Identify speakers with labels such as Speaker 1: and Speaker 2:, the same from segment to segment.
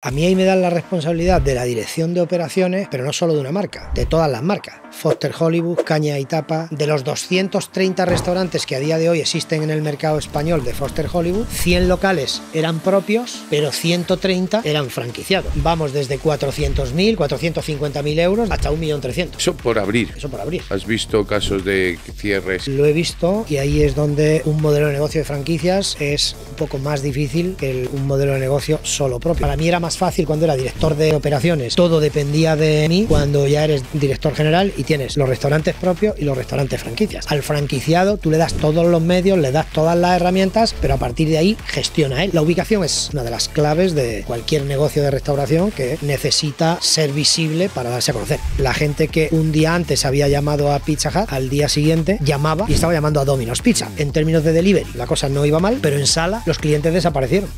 Speaker 1: A mí ahí me dan la responsabilidad de la dirección de operaciones, pero no solo de una marca, de todas las marcas. Foster Hollywood, Caña y Tapa, de los 230 restaurantes que a día de hoy existen en el mercado español de Foster Hollywood, 100 locales eran propios, pero 130 eran franquiciados. Vamos desde 400.000, 450.000 euros hasta 1.300.000.
Speaker 2: Eso por abrir. Eso por abrir. ¿Has visto casos de cierres?
Speaker 1: Lo he visto y ahí es donde un modelo de negocio de franquicias es un poco más difícil que un modelo de negocio solo propio. Para mí era más fácil cuando era director de operaciones, todo dependía de mí, cuando ya eres director general y tienes los restaurantes propios y los restaurantes franquicias. Al franquiciado tú le das todos los medios, le das todas las herramientas, pero a partir de ahí gestiona él. La ubicación es una de las claves de cualquier negocio de restauración que necesita ser visible para darse a conocer. La gente que un día antes había llamado a Pizza Hut, al día siguiente llamaba y estaba llamando a Domino's Pizza. En términos de delivery, la cosa no iba mal, pero en sala los clientes desaparecieron.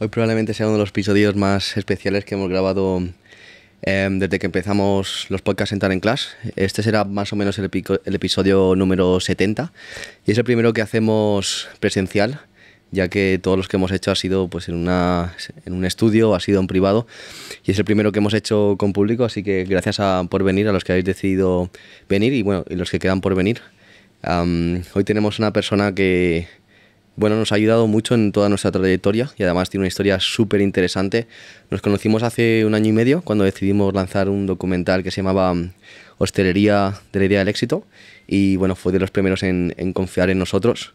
Speaker 3: Hoy probablemente sea uno de los episodios más especiales que hemos grabado em, desde que empezamos los podcasts Entrar en Clash. Este será más o menos el, episodio número 70 y es el primero que hacemos presencial ya que todos los que hemos hecho ha sido pues en una en un estudio, ha sido en privado y es el primero que hemos hecho con público, así que gracias por venir a los que habéis decidido venir y bueno, y los que quedan por venir. hoy tenemos una persona que bueno, nos ha ayudado mucho en toda nuestra trayectoria y además tiene una historia súper interesante. Nos conocimos hace un año y medio cuando decidimos lanzar un documental que se llamaba mm, Hostelería de la idea del éxito y bueno, fue de los primeros en, confiar en nosotros.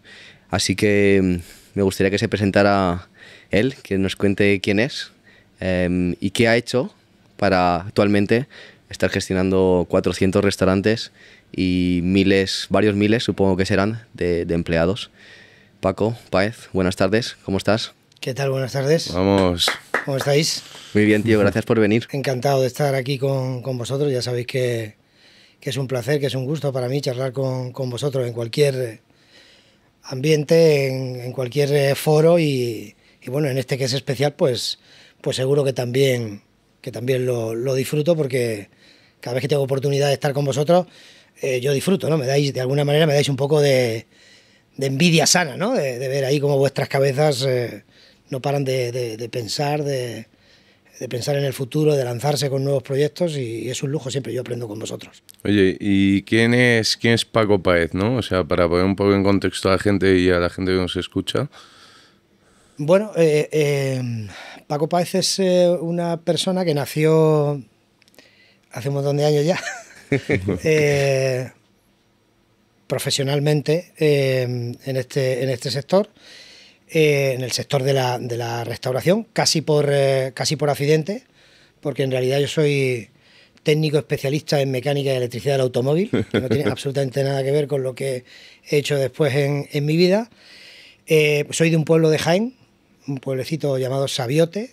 Speaker 3: Así que mm, me gustaría que se presentara él, que nos cuente quién es em, y qué ha hecho para actualmente estar gestionando 400 restaurantes y miles, varios miles, supongo que serán, de empleados. Paco Paez, buenas tardes, ¿cómo estás?
Speaker 1: ¿Qué tal? Buenas tardes. Vamos. ¿Cómo estáis?
Speaker 3: Muy bien, tío, gracias por venir.
Speaker 1: Encantado de estar aquí con, vosotros. Ya sabéis que, es un placer, que es un gusto para mí charlar con, vosotros en cualquier ambiente, en, cualquier eh, foro y, bueno, en este que es especial, pues, pues seguro que también, que también lo, disfruto porque cada vez que tengo oportunidad de estar con vosotros, eh, yo disfruto, ¿no? Me dais, de alguna manera me dais un poco de, de envidia sana, ¿no? De, ver ahí como vuestras cabezas eh, no paran de, pensar, de, pensar en el futuro, de lanzarse con nuevos proyectos y, es un lujo siempre. Yo aprendo con vosotros.
Speaker 2: Oye, ¿y quién es quién es Paco Paez, no? O sea, para poner un poco en contexto a la gente y a la gente que nos escucha.
Speaker 1: Bueno, eh, eh, Paco Paez es una persona que nació hace un montón de años ya. profesionalmente eh, en, este, en este sector, eh, en el sector de la, restauración, casi por, eh, casi por accidente, porque en realidad yo soy técnico especialista en mecánica y electricidad del automóvil, no tiene absolutamente nada que ver con lo que he hecho después en, en mi vida. soy de un pueblo de Jaén, un pueblecito llamado Sabiote,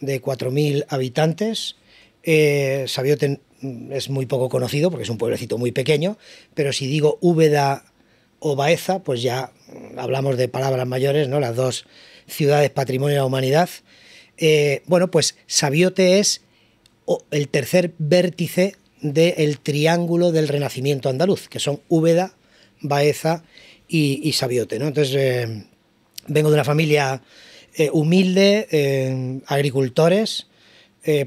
Speaker 1: de 4.000 habitantes. Sabiote Mm, es muy poco conocido porque es un pueblecito muy pequeño, pero si digo Úbeda o Baeza, pues ya mm, hablamos de palabras mayores, ¿no? Las dos ciudades patrimonio de la humanidad. Eh, bueno, pues Sabiote es el tercer vértice del triángulo del Renacimiento andaluz, que son Úbeda, Baeza y, Sabiote, ¿no? Entonces, eh, vengo de una familia eh, humilde, agricultores,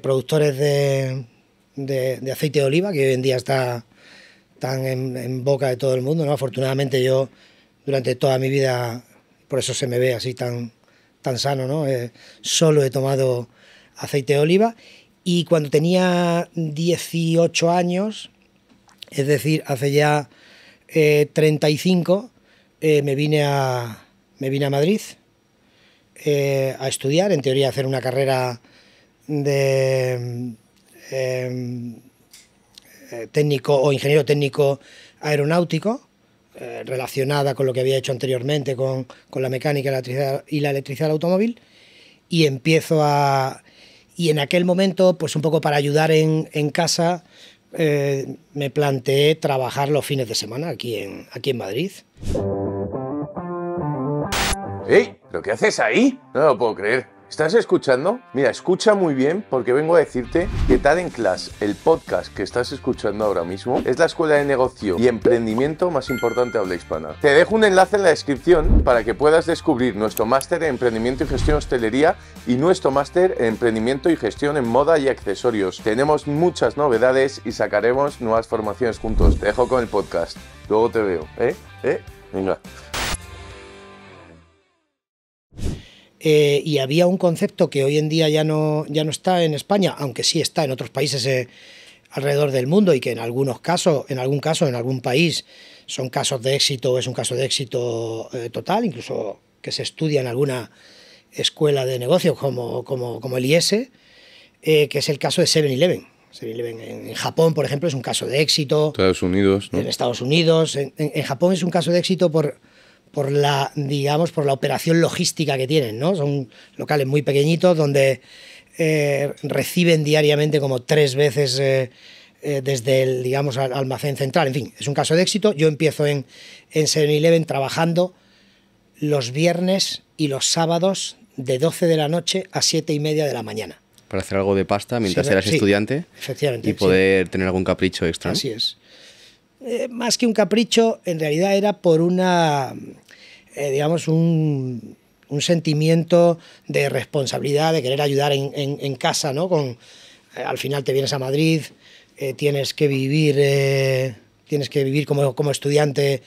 Speaker 1: productores de, de, aceite de oliva, que hoy en día está tan en, boca de todo el mundo. ¿no? Afortunadamente yo durante toda mi vida, por eso se me ve así tan, tan sano, ¿no? Eh, solo he tomado aceite de oliva y cuando tenía 18 años, es decir, hace ya 35, eh, eh, me, vine a, me vine a Madrid a estudiar, en teoría hacer una carrera de Em, eh, técnico o ingeniero técnico aeronáutico, eh, relacionada con lo que había hecho anteriormente con, la mecánica y la electricidad del automóvil, y empiezo a... Y en aquel momento, pues un poco para ayudar en, casa, eh, me planteé trabajar los fines de semana aquí en, aquí en Madrid.
Speaker 2: ¡Ey! ¿Lo que haces ahí? No lo puedo creer. ¿Estás escuchando? Mira, escucha muy bien porque vengo a decirte que en Class, el podcast que estás escuchando ahora mismo, es la escuela de negocio y emprendimiento más importante habla hispana. Te dejo un enlace en la descripción para que puedas descubrir nuestro máster en emprendimiento y gestión hostelería y nuestro máster en emprendimiento y gestión en moda y accesorios. Tenemos muchas novedades y sacaremos nuevas formaciones juntos. Te dejo con el podcast. Luego te veo, ¿eh? ¿Eh? Venga.
Speaker 1: Eh, y había un concepto que hoy en día ya no, ya no está en España, aunque sí está en otros países eh, alrededor del mundo y que en algunos casos, en algún caso, en algún país, son casos de éxito, es un caso de éxito eh, total, incluso que se estudia en alguna escuela de negocios como, como, como el IS, e, que es el caso de 7-Eleven. En Japón, por ejemplo, es un caso de éxito.
Speaker 2: Estados Unidos. En Estados
Speaker 1: Unidos. en Japón es un caso de éxito por, por la, digamos, por la operación logística que tienen, ¿no? Son locales muy pequeñitos donde eh, reciben diariamente como tres veces eh, eh, desde el, digamos, almacén central. En fin, es un caso de éxito. Yo empiezo en, en 7-Eleven trabajando los viernes y los sábados de 12 de la noche a 7 y media de la mañana.
Speaker 3: Para hacer algo de pasta mientras eras estudiante. Efectivamente. Y poder tener algún capricho extra. Así es.
Speaker 1: más que un capricho, en realidad era por una eh, digamos, un, sentimiento de responsabilidad, de querer ayudar en, casa, ¿no? Con, eh, al final te vienes a Madrid, eh, tienes que vivir, tienes que vivir como, como estudiante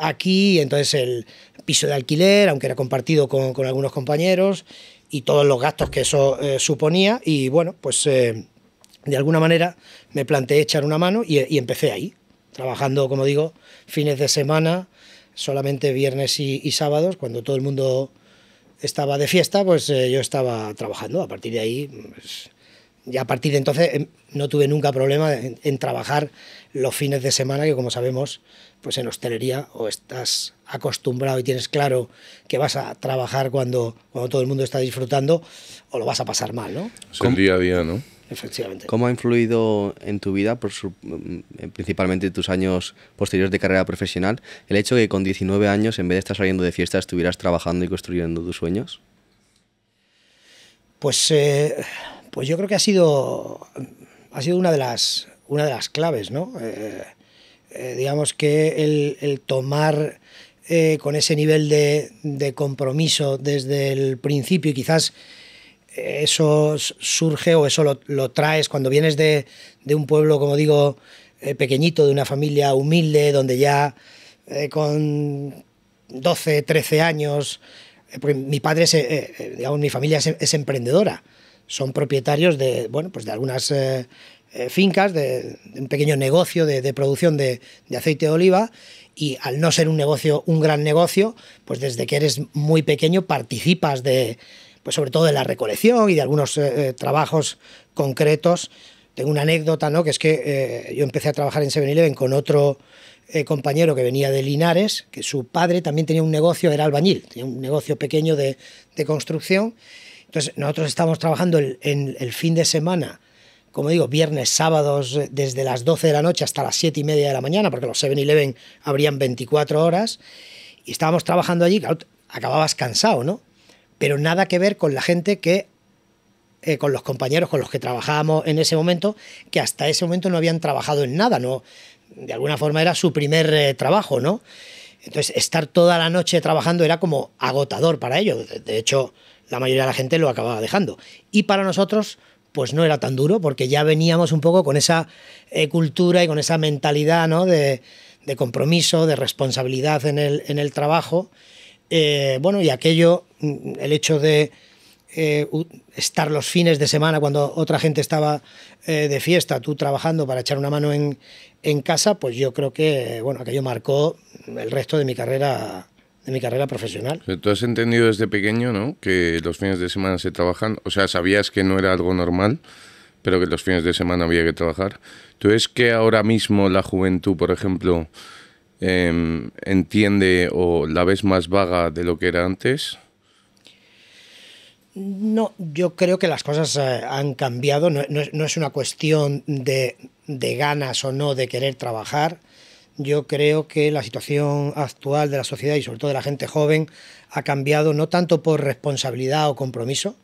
Speaker 1: aquí, entonces el piso de alquiler, aunque era compartido con, con algunos compañeros, y todos los gastos que eso suponía, y bueno, pues de alguna manera me planteé echar una mano y, y empecé ahí, trabajando, como digo, fines de semana, solamente viernes y, sábados, cuando todo el mundo estaba de fiesta, pues eh, yo estaba trabajando. A partir de ahí, pues, ya a partir de entonces em, no tuve nunca problema en, trabajar los fines de semana, que como sabemos, pues en hostelería o estás acostumbrado y tienes claro que vas a trabajar cuando, todo el mundo está disfrutando o lo vas a pasar mal, ¿no?
Speaker 3: Es día a día, ¿no? Efectivamente. ¿Cómo ha influido en tu vida, por en mm, principalmente tus años posteriores de carrera profesional, el hecho de que con 19 años, en vez de estar saliendo de fiestas, estuvieras trabajando y construyendo tus
Speaker 1: sueños? Pues, eh, pues yo creo que ha sido, ha sido una, de las, una de las claves, ¿no? Eh, eh, digamos que el, tomar con ese nivel de, de compromiso desde el principio y quizás eso surge o eso lo, traes cuando vienes de, un pueblo, como digo, eh, pequeñito, de una familia humilde, donde ya eh, con 12, 13 años, eh, mi padre, mi familia es, emprendedora, son propietarios de, bueno, pues de algunas fincas, de, un pequeño negocio de, producción de, de, aceite de oliva y al no ser un negocio, un gran negocio, pues desde que eres muy pequeño participas de, pues sobre todo de la recolección y de algunos eh, eh, trabajos concretos. Tengo una anécdota, ¿no? Que es que eh, yo empecé a trabajar en 7-Eleven con otro compañero que venía de Linares, que su padre también tenía un negocio, era albañil, tenía un negocio pequeño de, construcción. Entonces, nosotros estábamos trabajando el, en el fin de semana como digo, viernes, sábados, desde las 12 de la noche hasta las 7 y media de la mañana, porque los 7-Eleven abrían 24 horas, y estábamos trabajando allí, claro, acababas cansado, ¿no? pero nada que ver con la gente que, eh, con los compañeros con los que trabajábamos en ese momento, que hasta ese momento no habían trabajado en nada, ¿no? De alguna forma era su primer eh, trabajo, ¿no? Entonces, estar toda la noche trabajando era como agotador para ellos. De hecho, la mayoría de la gente lo acababa dejando. Y para nosotros, pues no era tan duro, porque ya veníamos un poco con esa eh, cultura y con esa mentalidad, ¿no? De, de compromiso, de responsabilidad en el, en el trabajo. Eh, bueno, y aquello, mm, el hecho de eh, estar los fines de semana cuando otra gente estaba eh, de fiesta, tú trabajando para echar una mano en, en, casa, pues yo creo que bueno, aquello marcó el resto de mi carrera de mi carrera profesional.
Speaker 2: Tú has entendido desde pequeño, ¿no? Que los fines de semana se trabajan, o sea, sabías que no era algo normal, pero que los fines de semana había que trabajar. ¿Tú es que ahora mismo la juventud, por ejemplo, Em, entiende o la ves más vaga de lo que era antes?
Speaker 1: No, yo creo que las cosas eh, han cambiado. No, es una cuestión de, de, ganas o no de querer trabajar. Yo creo que la situación actual de la sociedad y sobre todo de la gente joven ha cambiado no tanto por responsabilidad o compromiso.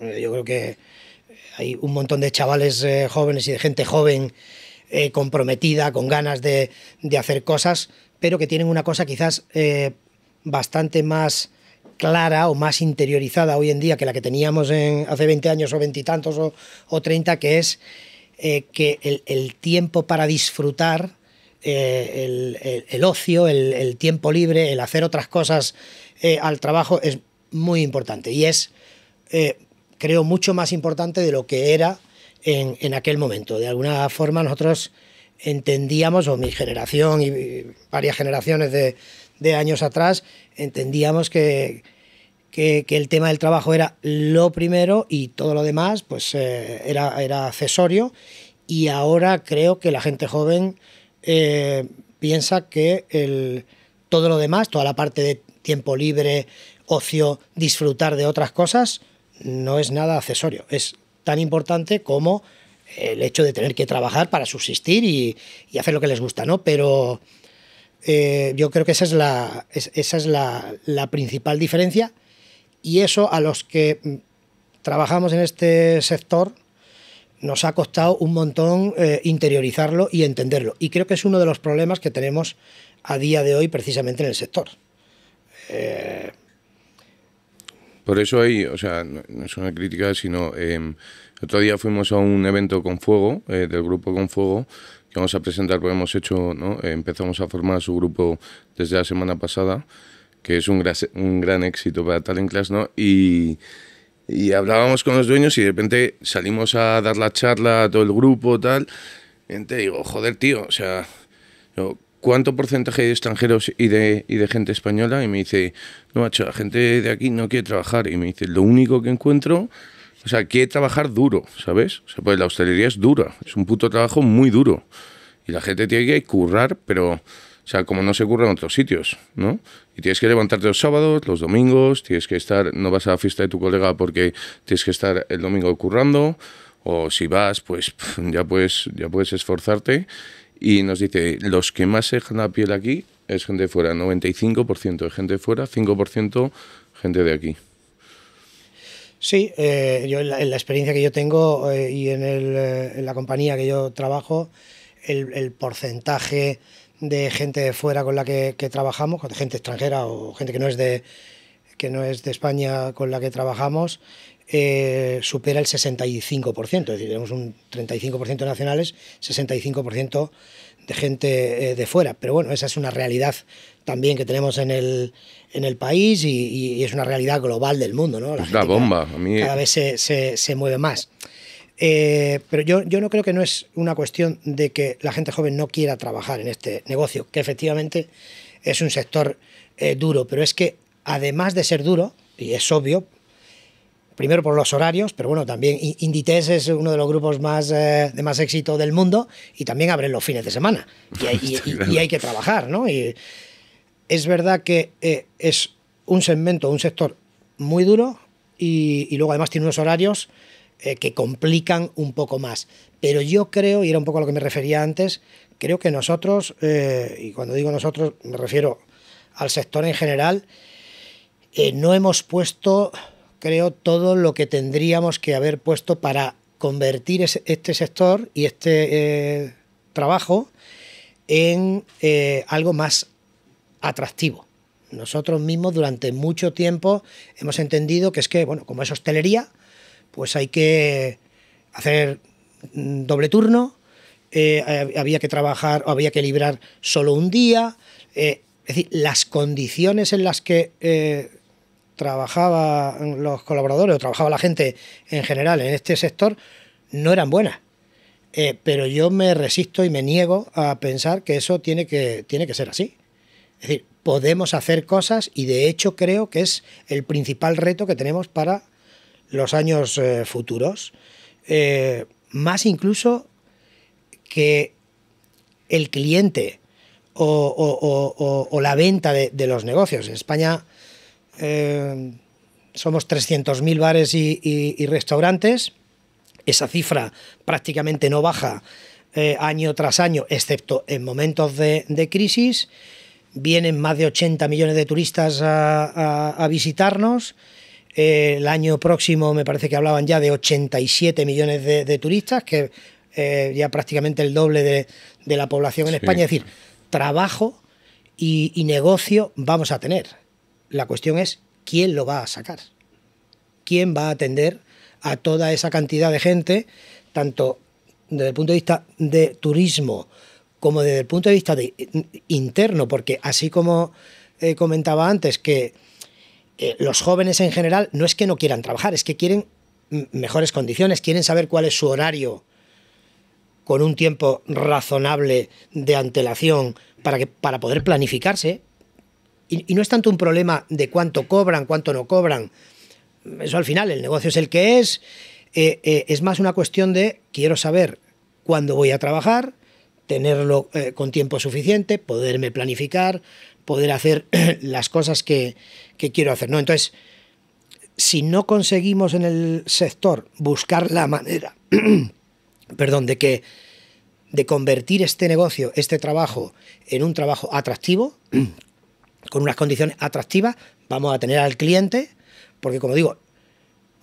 Speaker 1: Eh, yo creo que hay un montón de chavales eh, jóvenes y de gente joven eh, comprometida, con ganas de, hacer cosas, pero que tienen una cosa quizás eh, bastante más clara o más interiorizada hoy en día que la que teníamos hace 20 años o veintitantos o, o 30, que es eh, que el, tiempo para disfrutar, el, ocio, el, tiempo libre, el hacer otras cosas al trabajo es muy importante y es, creo, mucho más importante de lo que era en, aquel momento. De alguna forma nosotros entendíamos, o mi generación y varias generaciones de, años atrás, entendíamos que, el tema del trabajo era lo primero y todo lo demás pues eh, era, era accesorio y ahora creo que la gente joven eh, piensa que el, todo lo demás, toda la parte de tiempo libre, ocio, disfrutar de otras cosas, no es nada accesorio, es tan importante como el hecho de tener que trabajar para subsistir y, hacer lo que les gusta, ¿no? Pero eh, yo creo que esa es, la, esa es la, principal diferencia y eso a los que mm, trabajamos en este sector nos ha costado un montón eh, interiorizarlo y entenderlo. Y creo que es uno de los problemas que tenemos a día de hoy precisamente en el sector. Eh,
Speaker 2: por eso ahí, o sea, no, es una crítica, sino em, otro día fuimos a un evento con Fuego, eh, del grupo con Fuego, que vamos a presentar, porque hemos hecho, ¿no? empezamos a formar su grupo desde la semana pasada, que es un, un gran éxito para Talent Class, ¿no? Y, y hablábamos con los dueños y de repente salimos a dar la charla a todo el grupo, tal. Y te digo, joder, tío, o sea, ¿cuánto porcentaje de extranjeros y de, gente española? Y me dice, no, macho, la gente de aquí no quiere trabajar. Y me dice, lo único que encuentro, o sea, quiere trabajar duro, ¿sabes? O sea, pues la hostelería es dura, es un puto trabajo muy duro. Y la gente tiene que currar, pero... O sea, como no se curra en otros sitios, ¿no? Y tienes que levantarte los sábados, los domingos, tienes que estar, no vas a la fiesta de tu colega porque tienes que estar el domingo currando, o si vas, pues ya puedes, ya puedes esforzarte. Y nos dice, los que más se dejan la piel aquí es gente de fuera, 95% de gente de fuera, 5% gente de aquí.
Speaker 1: Sí, eh, yo en la, experiencia que yo tengo eh, y en, el, eh, la compañía que yo trabajo, el, porcentaje de gente de fuera con la que, que, trabajamos, gente extranjera o gente que no es de que no es de España con la que trabajamos, eh, supera el 65%, es decir, tenemos un 35% nacionales, 65% de gente eh, de fuera. Pero bueno, esa es una realidad también que tenemos en el, en el país y, es una realidad global del mundo, ¿no?
Speaker 2: La bomba, a mí... cada vez
Speaker 1: se, mueve más. Eh, pero yo, yo no creo que no es una cuestión de que la gente joven no quiera trabajar en este negocio, que efectivamente es un sector duro, pero es que además de ser duro, y es obvio, primero por los horarios, pero bueno, también Inditex es uno de los grupos más eh, de más éxito del mundo y también abren los fines de semana. Y hay, que trabajar, ¿no? es verdad que eh, es un segmento, un sector muy duro y, luego además tiene unos horarios eh, que complican un poco más. Pero yo creo, y era un poco a lo que me refería antes, creo que nosotros, y cuando digo nosotros me refiero al sector en general, no hemos puesto creo, todo lo que tendríamos que haber puesto para convertir este sector y este eh, trabajo en eh, algo más atractivo. Nosotros mismos durante mucho tiempo hemos entendido que es que, bueno, como es hostelería, pues hay que hacer doble turno, eh, había que trabajar o había que librar solo un día. es decir, las condiciones en las que trabajaba los colaboradores o trabajaba la gente en general en este sector no eran buenas. Eh, pero yo me resisto y me niego a pensar que eso tiene que, tiene que ser así. Es decir, podemos hacer cosas y de hecho creo que es el principal reto que tenemos para los años eh, futuros. Eh, más incluso que el cliente o, la venta de, los negocios. En España eh, somos 300.000 bares y, restaurantes. Esa cifra prácticamente no baja eh, año tras año, excepto en momentos de, crisis. Vienen más de 80 millones de turistas a, visitarnos. Eh, el año próximo me parece que hablaban ya de 87 millones de, turistas, que ya prácticamente el doble de, la población en España. Es decir, trabajo y negocio vamos a tener. La cuestión es quién lo va a sacar, quién va a atender a toda esa cantidad de gente, tanto desde el punto de vista de turismo como desde el punto de vista de, eh, interno, porque así como eh, comentaba antes que eh, los jóvenes en general no es que no quieran trabajar, es que quieren mejores condiciones, quieren saber cuál es su horario con un tiempo razonable de antelación para, que, para poder planificarse, y, no es tanto un problema de cuánto cobran, cuánto no cobran. Eso al final, el negocio es el que es. Eh, eh, es más una cuestión de quiero saber cuándo voy a trabajar, tenerlo eh, con tiempo suficiente, poderme planificar, poder hacer las cosas que, quiero hacer. ¿no? Entonces, si no conseguimos en el sector buscar la manera, perdón, de que de convertir este negocio, este trabajo, en un trabajo atractivo, con unas condiciones atractivas, vamos a tener al cliente, porque como digo,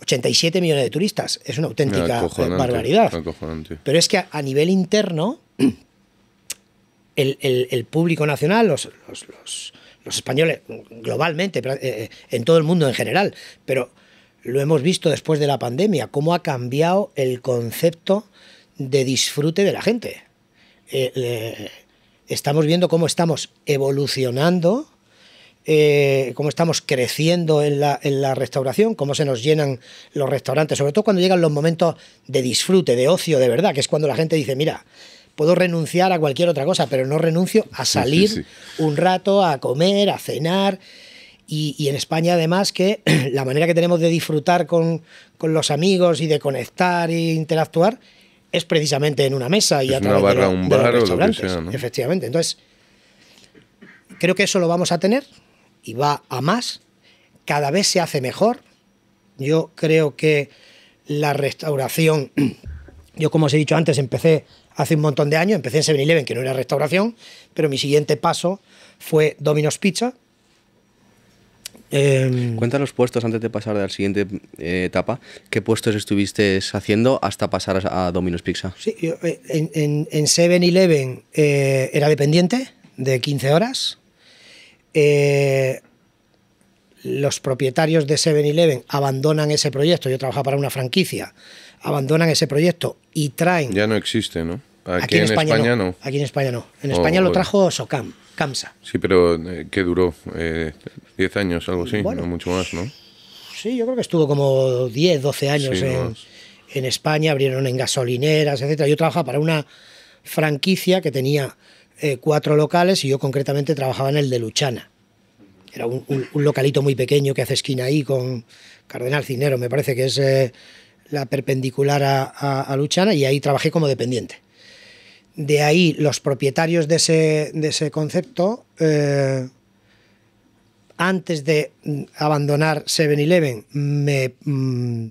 Speaker 1: 87 millones de turistas, es una auténtica eh, barbaridad. Pero es que a, nivel interno, el, público nacional, los, españoles globalmente, eh, eh, en todo el mundo en general, pero lo hemos visto después de la pandemia, cómo ha cambiado el concepto de disfrute de la gente. estamos viendo cómo estamos evolucionando eh, cómo estamos creciendo en la, restauración, cómo se nos llenan los restaurantes, sobre todo cuando llegan los momentos de disfrute, de ocio, de verdad, que es cuando la gente dice, mira, puedo renunciar a cualquier otra cosa, pero no renuncio a salir un rato, a comer, a cenar. Y, en España, además, que la manera que tenemos de disfrutar con, los amigos y de conectar e interactuar es precisamente en una mesa y a través una barra, un bar O Efectivamente. Entonces, creo que eso lo vamos a tener y va a más, cada vez se hace mejor. Yo creo que la restauración, yo como os he dicho antes, empecé hace un montón de años, empecé en 7-Eleven, que no era restauración, pero mi siguiente paso fue Domino's Pizza.
Speaker 3: Eh, los puestos antes de pasar a la siguiente eh, etapa. ¿Qué puestos estuviste haciendo hasta pasar a, Domino's Pizza? Sí,
Speaker 1: eh, en, 7-Eleven eh, era dependiente de 15 horas eh, los propietarios de 7-Eleven abandonan ese proyecto, yo trabajaba para una franquicia, abandonan ese proyecto y traen...
Speaker 2: Ya no existe, ¿no? Aquí, en, España, no.
Speaker 1: Aquí en España no. En oh, España lo trajo Socam, Camsa. Sí,
Speaker 2: pero eh, ¿qué duró? ¿10 eh, años, algo así? no mucho más, ¿no?
Speaker 1: Sí, yo creo que estuvo como 10, 12 años en, España, abrieron en gasolineras, etcétera. Yo trabajaba para una franquicia que tenía eh, cuatro locales y yo concretamente trabajaba en el de Luchana. Era un, localito muy pequeño que hace esquina ahí con Cardenal Cinero, me parece que es eh, la perpendicular a, Luchana, y ahí trabajé como dependiente. De ahí los propietarios de ese, concepto, eh, antes de mm, abandonar 7-Eleven, me mm,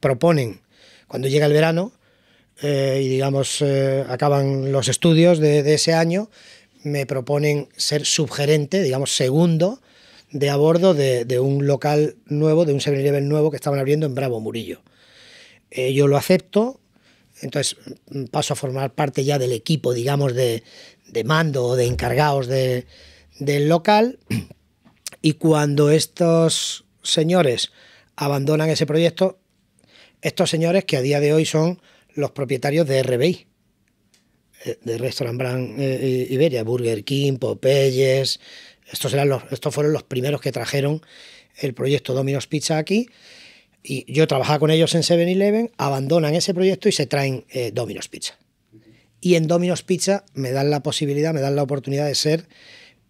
Speaker 1: proponen, cuando llega el verano, eh, y digamos eh, acaban los estudios de, ese año, me proponen ser subgerente, digamos segundo, de a bordo de, un local nuevo, de un 7 nuevo que estaban abriendo en Bravo Murillo. Eh, yo lo acepto, entonces mm, paso a formar parte ya del equipo, digamos, de, mando o de encargados del local. Y cuando estos señores abandonan ese proyecto, estos señores que a día de hoy son los propietarios de RBI, eh, de Restaurant Brand eh, eh, Iberia, Burger King, Popeyes. Estos, los, fueron los primeros que trajeron el proyecto Domino's Pizza aquí. Y yo trabajaba con ellos en 7-Eleven, abandonan ese proyecto y se traen Domino's Pizza. Y en Domino's Pizza me dan la posibilidad, me dan la oportunidad de ser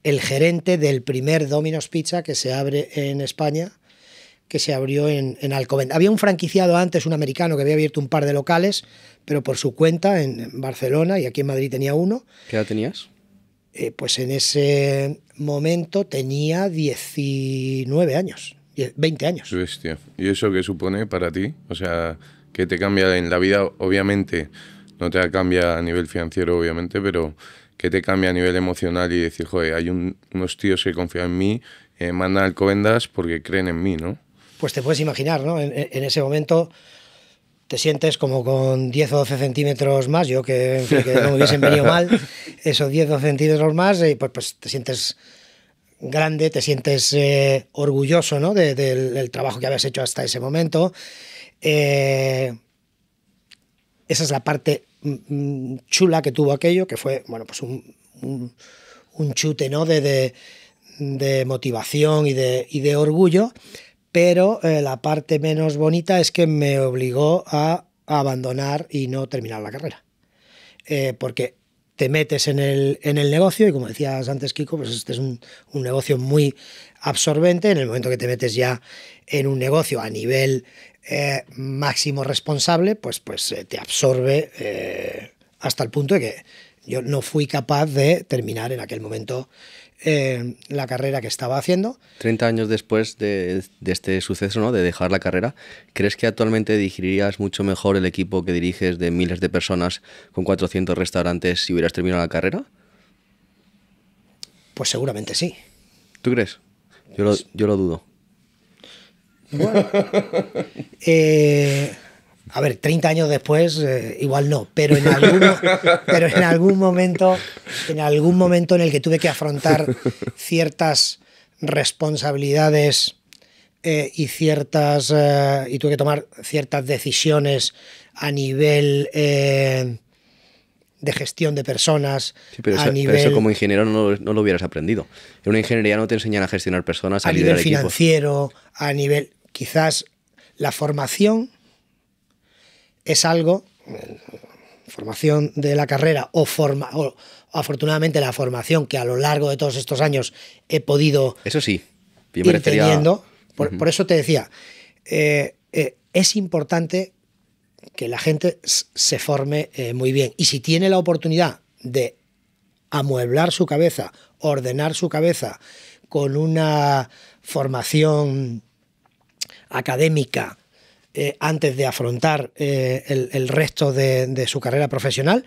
Speaker 1: el gerente del primer Domino's Pizza que se abre en España, que se abrió en, en Alcobendas. Había un franquiciado antes, un americano, que había abierto un par de locales, pero por su cuenta en, Barcelona y aquí en Madrid tenía uno. ¿Qué edad tenías? Eh, pues en ese momento tenía 19 años,
Speaker 2: 20 años. Bestia. ¿Y eso qué supone para ti? O sea, ¿qué te cambia en la vida? Obviamente, no te cambia a nivel financiero, obviamente, pero ¿qué te cambia a nivel emocional y decir, joder, hay unos tíos que confían en mí, eh, mandan Alcobendas porque creen en mí, ¿no?
Speaker 1: pues te puedes imaginar, ¿no? En, ese momento te sientes como con 10 o 12 centímetros más, yo que, no me hubiesen venido mal, esos 10 o centímetros más, y eh, pues, pues, te sientes grande, te sientes eh, orgulloso ¿no? del, trabajo que habías hecho hasta ese momento. Eh, esa es la parte mm, mm, chula que tuvo aquello, que fue bueno, pues un, chute ¿no? de, motivación y de, y de orgullo pero eh, la parte menos bonita es que me obligó a abandonar y no terminar la carrera. Eh, porque te metes en el, negocio y como decías antes Kiko, pues este es un, negocio muy absorbente. En el momento que te metes ya en un negocio a nivel eh, máximo responsable, pues, pues te absorbe hasta el punto de que yo no fui capaz de terminar en aquel momento la carrera que estaba haciendo.
Speaker 3: 30 años después de, este suceso, ¿no? de dejar la carrera, ¿crees que actualmente dirigirías mucho mejor el equipo que diriges de miles de personas con 400 restaurantes si hubieras terminado la carrera?
Speaker 1: Pues seguramente sí.
Speaker 3: ¿Tú crees? Yo lo, pues yo lo dudo.
Speaker 1: Bueno. eh, a ver, 30 años después eh, igual no, pero en, algún, pero en algún momento, en algún momento en el que tuve que afrontar ciertas responsabilidades eh, y ciertas eh, y tuve que tomar ciertas decisiones a nivel de gestión de personas. pero, eso, como
Speaker 3: ingeniero no, lo hubieras aprendido. En una ingeniería no te enseñan a gestionar personas, a, a nivel financiero,
Speaker 1: a nivel quizás la formación es algo, formación de la carrera o, o afortunadamente la formación que a lo largo de todos estos años he podido eso sí, ir Por, eso te decía, eh, eh, es importante que la gente se forme eh, muy bien. Y si tiene la oportunidad de amueblar su cabeza, ordenar su cabeza con una formación académica eh, antes de afrontar eh, el, resto de, su carrera profesional,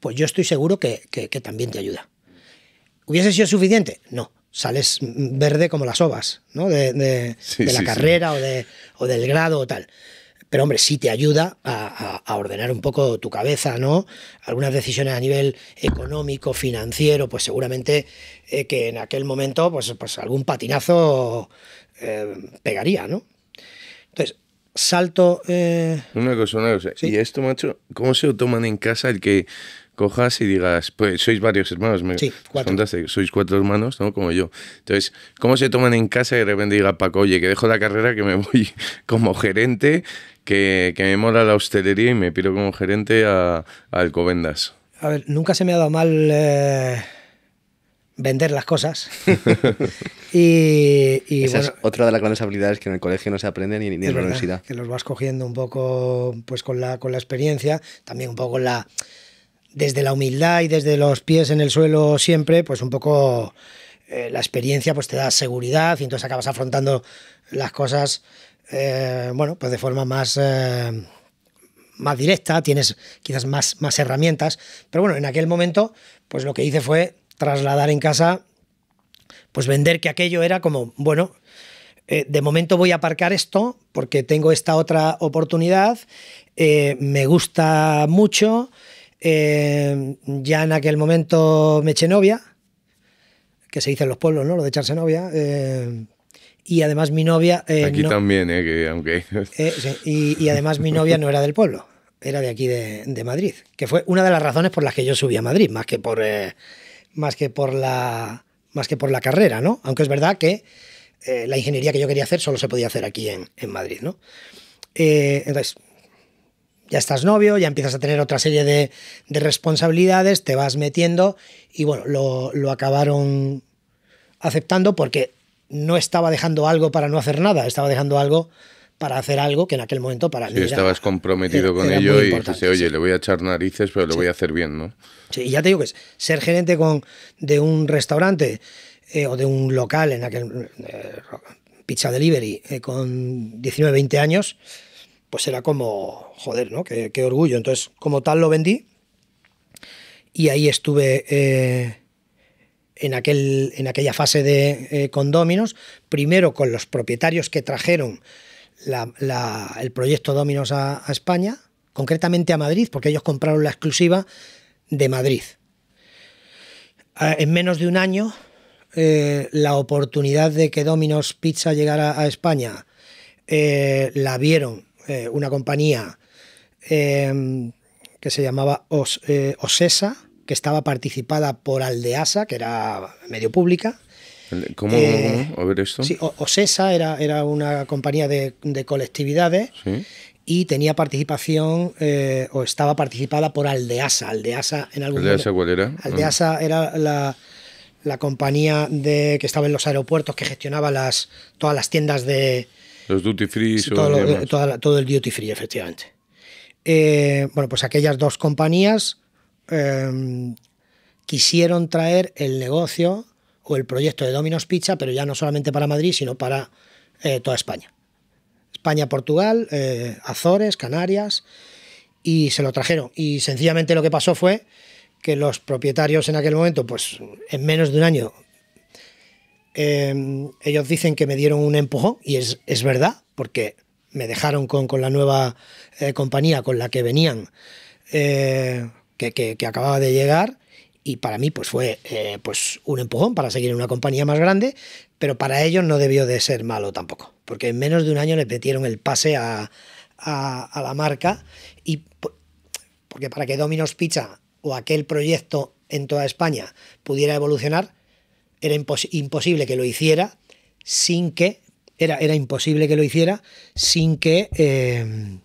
Speaker 1: pues yo estoy seguro que, también te ayuda. ¿Hubiese sido suficiente? No sales verde como las ovas, ¿no? De, la carrera O, del grado o tal. Pero hombre, sí te ayuda a, ordenar un poco tu cabeza, ¿no? Algunas decisiones a nivel económico, financiero, pues seguramente eh, que en aquel momento, pues, pues algún patinazo pegaría, ¿no? Entonces, salto. Eh,
Speaker 2: una cosa, una Y esto, macho, ¿cómo se lo toman en casa el que cojas y digas, pues sois varios hermanos, me sí, Contaste, sois cuatro hermanos, ¿no? Como yo. Entonces, ¿cómo se toman en casa y de repente diga Paco, oye, que dejo la carrera, que me voy como gerente, que, que me mola la hostelería y me piro como gerente a,
Speaker 3: Alcobendas?
Speaker 1: A ver, nunca se me ha dado mal. Eh, vender las cosas. y, Esa es
Speaker 3: otra de las grandes habilidades que en el colegio no se aprende ni, en la universidad. Que
Speaker 1: los vas cogiendo un poco pues con la, con la experiencia, también un poco la desde la humildad y desde los pies en el suelo siempre, pues un poco eh, la experiencia pues te da seguridad y entonces acabas afrontando las cosas eh, bueno, pues de forma más eh, más directa, tienes quizás más, más herramientas, pero bueno, en aquel momento pues lo que hice fue trasladar en casa, pues vender que aquello era como, bueno, eh, de momento voy a aparcar esto porque tengo esta otra oportunidad, eh, me gusta mucho, eh, ya en aquel momento me eché novia, que se dice en los pueblos, ¿no? Lo de echarse novia. y además mi novia... Aquí
Speaker 2: también, ¿eh? aunque...
Speaker 1: y, además mi novia no era del pueblo, era de aquí de, Madrid, que fue una de las razones por las que yo subí a Madrid, más que por más que por la, más que por la carrera, ¿no? Aunque es verdad que eh, la ingeniería que yo quería hacer solo se podía hacer aquí en, en Madrid, eh, entonces, ya estás novio, ya empiezas a tener otra serie de, responsabilidades, te vas metiendo y bueno, lo, lo, acabaron aceptando porque no estaba dejando algo para no hacer nada, estaba dejando algo para hacer algo que en aquel momento para mí. estabas
Speaker 2: comprometido con ello y dijiste, oye, le voy a echar narices, pero lo voy a hacer bien, ¿no?
Speaker 1: Sí, y ya te digo que ser gerente con, de un restaurante eh, o de un local en aquel. Eh, pizza delivery eh, con 19, 20 años, pues era como, joder, ¿no? Qué, orgullo. Entonces, como tal, lo vendí y ahí estuve en, aquel, en aquella fase de condóminos, primero con los propietarios que trajeron el proyecto Dominos a, España, concretamente a Madrid, porque ellos compraron la exclusiva de Madrid. En menos de un año, eh, la oportunidad de que Dominos Pizza llegara a España eh, la vieron eh, una compañía em, que se llamaba Os, Osesa, que estaba participada por Aldeasa, que era medio pública,
Speaker 2: ¿Cómo? Eh, A ver esto. Sí,
Speaker 1: OSESA era, era una compañía de, de colectividades y tenía participación eh, o estaba participada por Aldeasa. Aldeasa en
Speaker 2: cuál era? Aldeasa
Speaker 1: ah. era la, compañía de, que estaba en los aeropuertos que gestionaba las, todas las tiendas de.
Speaker 2: Los duty free. Eh,
Speaker 1: todo, el duty free, efectivamente. bueno, pues aquellas dos compañías quisieron traer el negocio el proyecto de Domino's Pizza, pero ya no solamente para Madrid, sino para eh, toda España. España, Portugal, eh, Azores, Canarias, y se lo trajeron. Y sencillamente lo que pasó fue que los propietarios en aquel momento, pues en menos de un año, eh, ellos dicen que me dieron un empujón, y es, verdad, porque me dejaron con, con la nueva compañía con la que venían, que, acababa de llegar, y para mí pues fue eh, pues un empujón para seguir en una compañía más grande, pero para ellos no debió de ser malo tampoco, porque en menos de un año le metieron el pase a, la marca y porque para que Domino's Pizza o aquel proyecto en toda España pudiera evolucionar, era imposible que lo hiciera sin que, era, era imposible que lo hiciera sin que, eh,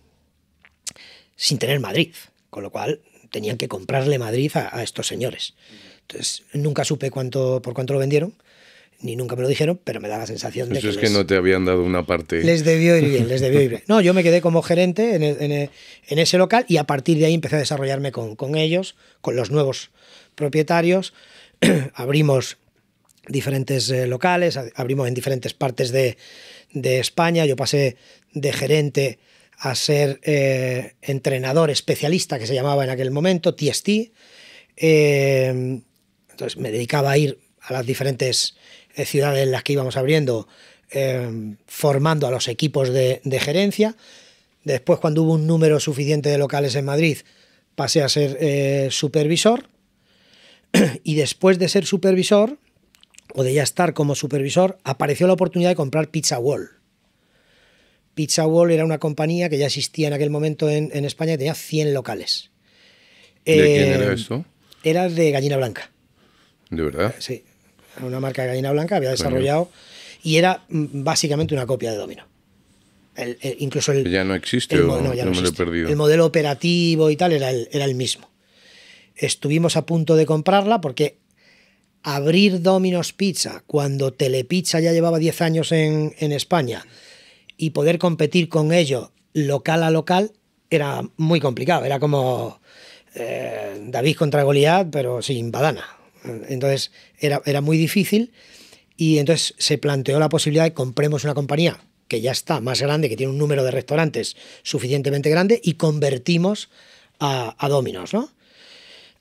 Speaker 1: sin tener Madrid, con lo cual tenían que comprarle Madrid a, estos señores. Entonces, nunca supe cuánto, por cuánto lo vendieron, ni nunca me lo dijeron, pero me da la sensación de que. es que no
Speaker 2: te habían dado una parte. Les debió ir bien, les debió
Speaker 1: ir bien. No, yo me quedé como gerente en, ese local y a partir de ahí empecé a desarrollarme con, ellos, con los nuevos propietarios. Abrimos diferentes eh, locales, abrimos en diferentes partes de, de España. Yo pasé de gerente a ser eh, entrenador especialista, que se llamaba en aquel momento, TST. Eh, entonces me dedicaba a ir a las diferentes eh, ciudades en las que íbamos abriendo, formando a los equipos de, de, gerencia. Después, cuando hubo un número suficiente de locales en Madrid, pasé a ser supervisor. Y después de ser supervisor, o de ya estar como supervisor, apareció la oportunidad de comprar Pizza Wall Pizza Wall era una compañía que ya existía en aquel momento en, España y tenía 100 locales. ¿De quién eh, era eso? Era de Gallina Blanca.
Speaker 2: ¿De verdad? Sí,
Speaker 1: una marca de Gallina Blanca, había desarrollado y era mm, básicamente una copia de Domino. incluso el.
Speaker 2: Ya no existe, no, Me he perdido. El modelo
Speaker 1: operativo y tal era el, mismo. Estuvimos a punto de comprarla porque abrir Domino's Pizza cuando Telepizza ya llevaba 10 años en España y poder competir con ellos local a local era muy complicado. Era como eh, David contra Goliat, pero sin badana. Entonces era, era muy difícil y entonces se planteó la posibilidad de compremos una compañía que ya está más grande, que tiene un número de restaurantes suficientemente grande y convertimos a, a Dominos, ¿no?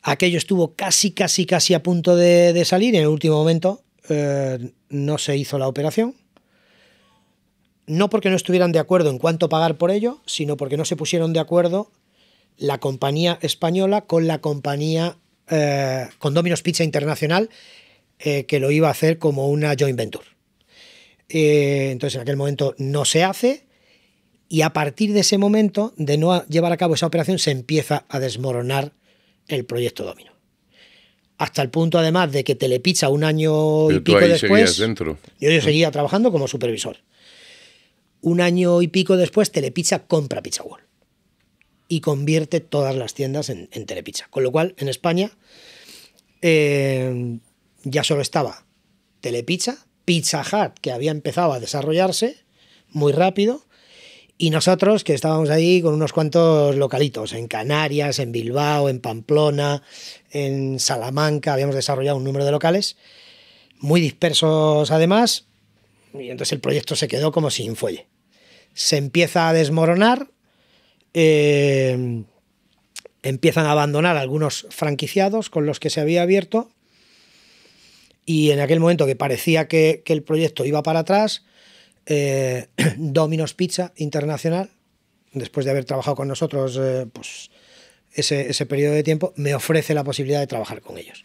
Speaker 1: Aquello estuvo casi, casi, casi a punto de, salir. En el último momento eh, no se hizo la operación no porque no estuvieran de acuerdo en cuánto pagar por ello, sino porque no se pusieron de acuerdo la compañía española con la compañía eh, con Domino's Pizza Internacional, eh, que lo iba a hacer como una joint venture. Eh, entonces en aquel momento no se hace y a partir de ese momento de no llevar a cabo esa operación se empieza a desmoronar el proyecto Domino. Hasta el punto además de que Telepizza un año y pico después, yo, yo ah. seguía trabajando como supervisor un año y pico después, Telepizza compra Pizza World y convierte todas las tiendas en, Telepizza. Con lo cual, en España eh, ya solo estaba Telepizza, Pizza Hut, que había empezado a desarrollarse muy rápido, y nosotros que estábamos ahí con unos cuantos localitos, en Canarias, en Bilbao, en Pamplona, en Salamanca, habíamos desarrollado un número de locales, muy dispersos además, y entonces el proyecto se quedó como sin fuelle se empieza a desmoronar, eh, empiezan a abandonar algunos franquiciados con los que se había abierto y en aquel momento que parecía que, el proyecto iba para atrás, eh, Domino's Pizza Internacional, después de haber trabajado con nosotros eh, pues, ese, ese periodo de tiempo, me ofrece la posibilidad de trabajar con ellos.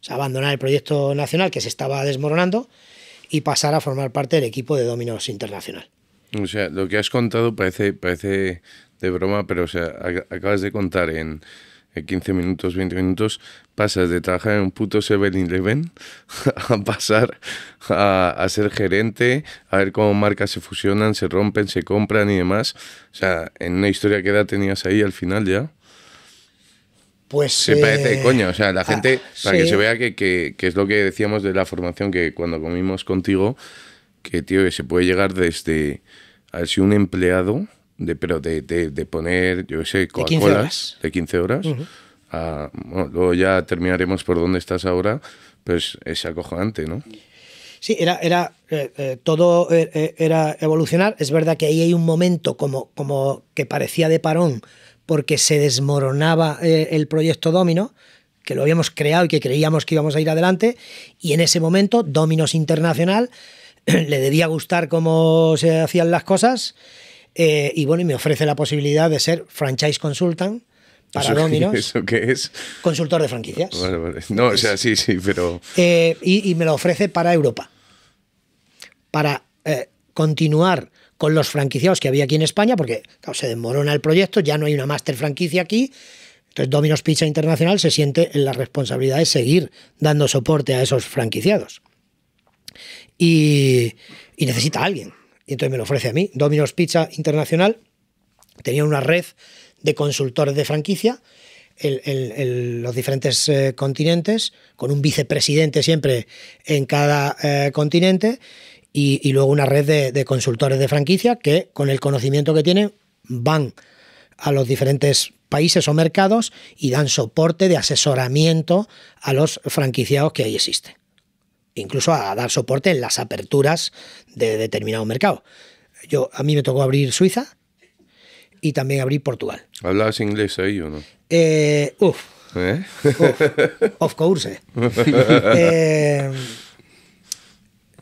Speaker 1: O sea, abandonar el proyecto nacional que se estaba desmoronando y pasar a formar parte del equipo de Dominos Internacional.
Speaker 2: O sea, lo que has contado parece, parece de broma, pero o sea, acabas de contar en 15 minutos, 20 minutos, pasas de trabajar en un puto 7-Eleven a pasar a, ser gerente, a ver cómo marcas se fusionan, se rompen, se compran y demás. O sea, en una historia que edad tenías ahí al final ya. Pues. Se parece de eh, coño. O sea, la ah, gente, para que se vea que, que es lo que decíamos de la formación que cuando comimos contigo, que tío, que se puede llegar desde a ver si un empleado de, pero de, poner, yo sé, Coca-Cola de 15 horas. Ah, luego ya terminaremos por dónde estás ahora, pues es acojonante, ¿no?
Speaker 1: Sí, era, era eh, eh, todo eh, era evolucionar. Es verdad que ahí hay un momento como, como que parecía de parón porque se desmoronaba el proyecto Domino, que lo habíamos creado y que creíamos que íbamos a ir adelante, y en ese momento Dominos Internacional le debía gustar cómo se hacían las cosas. Eh, y bueno, y me ofrece la posibilidad de ser franchise consultant para Dominos. ¿Eso qué es? Consultor de franquicias.
Speaker 2: No, o sea, sí, sí, pero.
Speaker 1: Eh, y, me lo ofrece para Europa. Para eh, continuar con los franquiciados que había aquí en España, porque se desmorona el proyecto, ya no hay una máster franquicia aquí. Entonces, Dominos Pizza Internacional se siente en la responsabilidad de seguir dando soporte a esos franquiciados y, necesita a alguien. Y entonces me lo ofrece a mí. Domino's Pizza Internacional tenía una red de consultores de franquicia en, los diferentes eh, continentes, con un vicepresidente siempre en cada eh, continente, y, luego una red de, consultores de franquicia que con el conocimiento que tienen van a los diferentes países o mercados y dan soporte de asesoramiento a los franquiciados que ahí existen incluso a dar soporte en las aperturas de determinado mercado. Yo, a mí me tocó abrir Suiza y también abrir Portugal.
Speaker 2: ¿Hablabas inglés ahí o no?
Speaker 1: Eh, uf. ¿Eh? of course. Eh. Eh,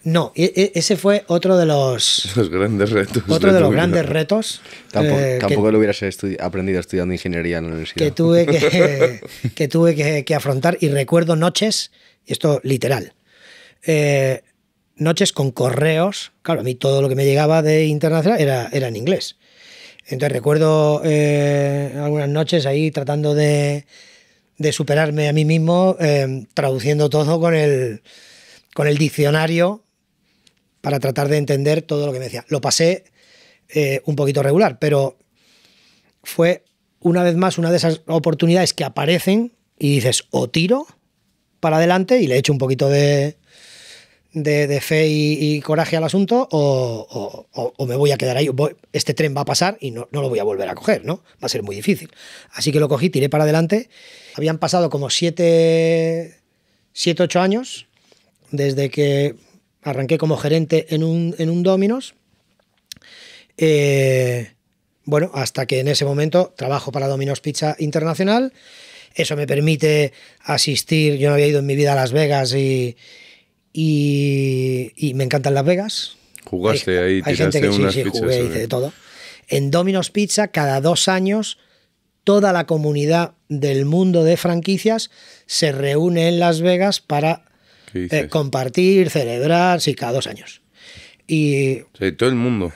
Speaker 1: no, e, e, ese fue otro de los,
Speaker 3: grandes retos. Otro de, los grandes
Speaker 1: retos. Tampoco,
Speaker 3: lo hubieras aprendido estudiando ingeniería en la universidad. Que tuve
Speaker 1: que, que, afrontar y recuerdo noches, esto literal, eh, noches con correos. Claro, a mí todo lo que me llegaba de internacional era, era en inglés. Entonces recuerdo eh, algunas noches ahí tratando de, de superarme a mí mismo, eh, traduciendo todo con el, con el diccionario para tratar de entender todo lo que me decía. Lo pasé un poquito regular, pero fue una vez más una de esas oportunidades que aparecen y dices, o tiro para adelante y le echo un poquito de, de, fe y, coraje al asunto o, me voy a quedar ahí. este tren va a pasar y no, lo voy a volver a coger, ¿no? Va a ser muy difícil. Así que lo cogí, tiré para adelante. Habían pasado como siete, siete ocho años desde que arranqué como gerente en un, en Dominos. Eh, bueno, hasta que en ese momento trabajo para Domino's Pizza Internacional. Eso me permite asistir. Yo no había ido en mi vida a Las Vegas y, y, me encantan Las Vegas.
Speaker 2: Jugaste ahí, hay gente que sí, sí, jugué, de todo.
Speaker 1: En Domino's Pizza, cada dos años, toda la comunidad del mundo de franquicias se reúne en Las Vegas para eh, compartir, celebrar, sí, cada dos años. Y,
Speaker 2: sí, todo el mundo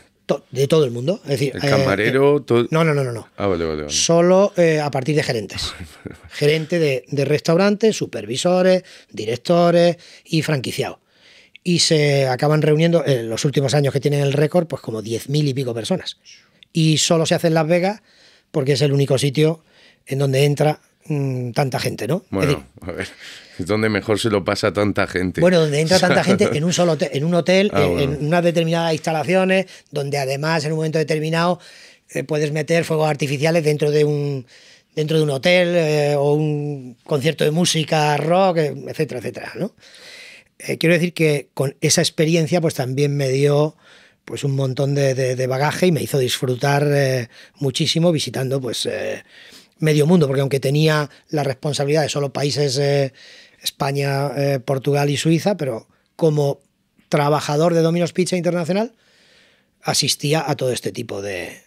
Speaker 1: de todo el mundo. Es decir, el camarero.
Speaker 2: Eh, no, no, no, no. no. Ah,
Speaker 1: solo eh, a partir de gerentes. Gerente de, de, restaurantes, supervisores, directores y franquiciados. Y se acaban reuniendo en eh, los últimos años que tienen el récord, pues como 10.000 y pico personas. Y solo se hace en Las Vegas porque es el único sitio en donde entra Mm, tanta gente, ¿no? Bueno,
Speaker 2: a ver, ¿dónde mejor se lo pasa tanta gente? Bueno, donde entra tanta gente en
Speaker 1: un solo hotel, en un hotel, ah, eh, en, unas determinadas instalaciones, donde además en un momento determinado eh, puedes meter fuegos artificiales dentro de un dentro de un hotel eh, o un concierto de música rock, etcétera, etcétera, ¿no? quiero decir que con esa experiencia pues también me dio pues un montón de, bagaje y me hizo disfrutar muchísimo visitando pues medio mundo, porque aunque tenía la responsabilidad de solo países eh, España, eh, Portugal y Suiza, pero como trabajador de Domino's Pizza Internacional asistía a todo este tipo de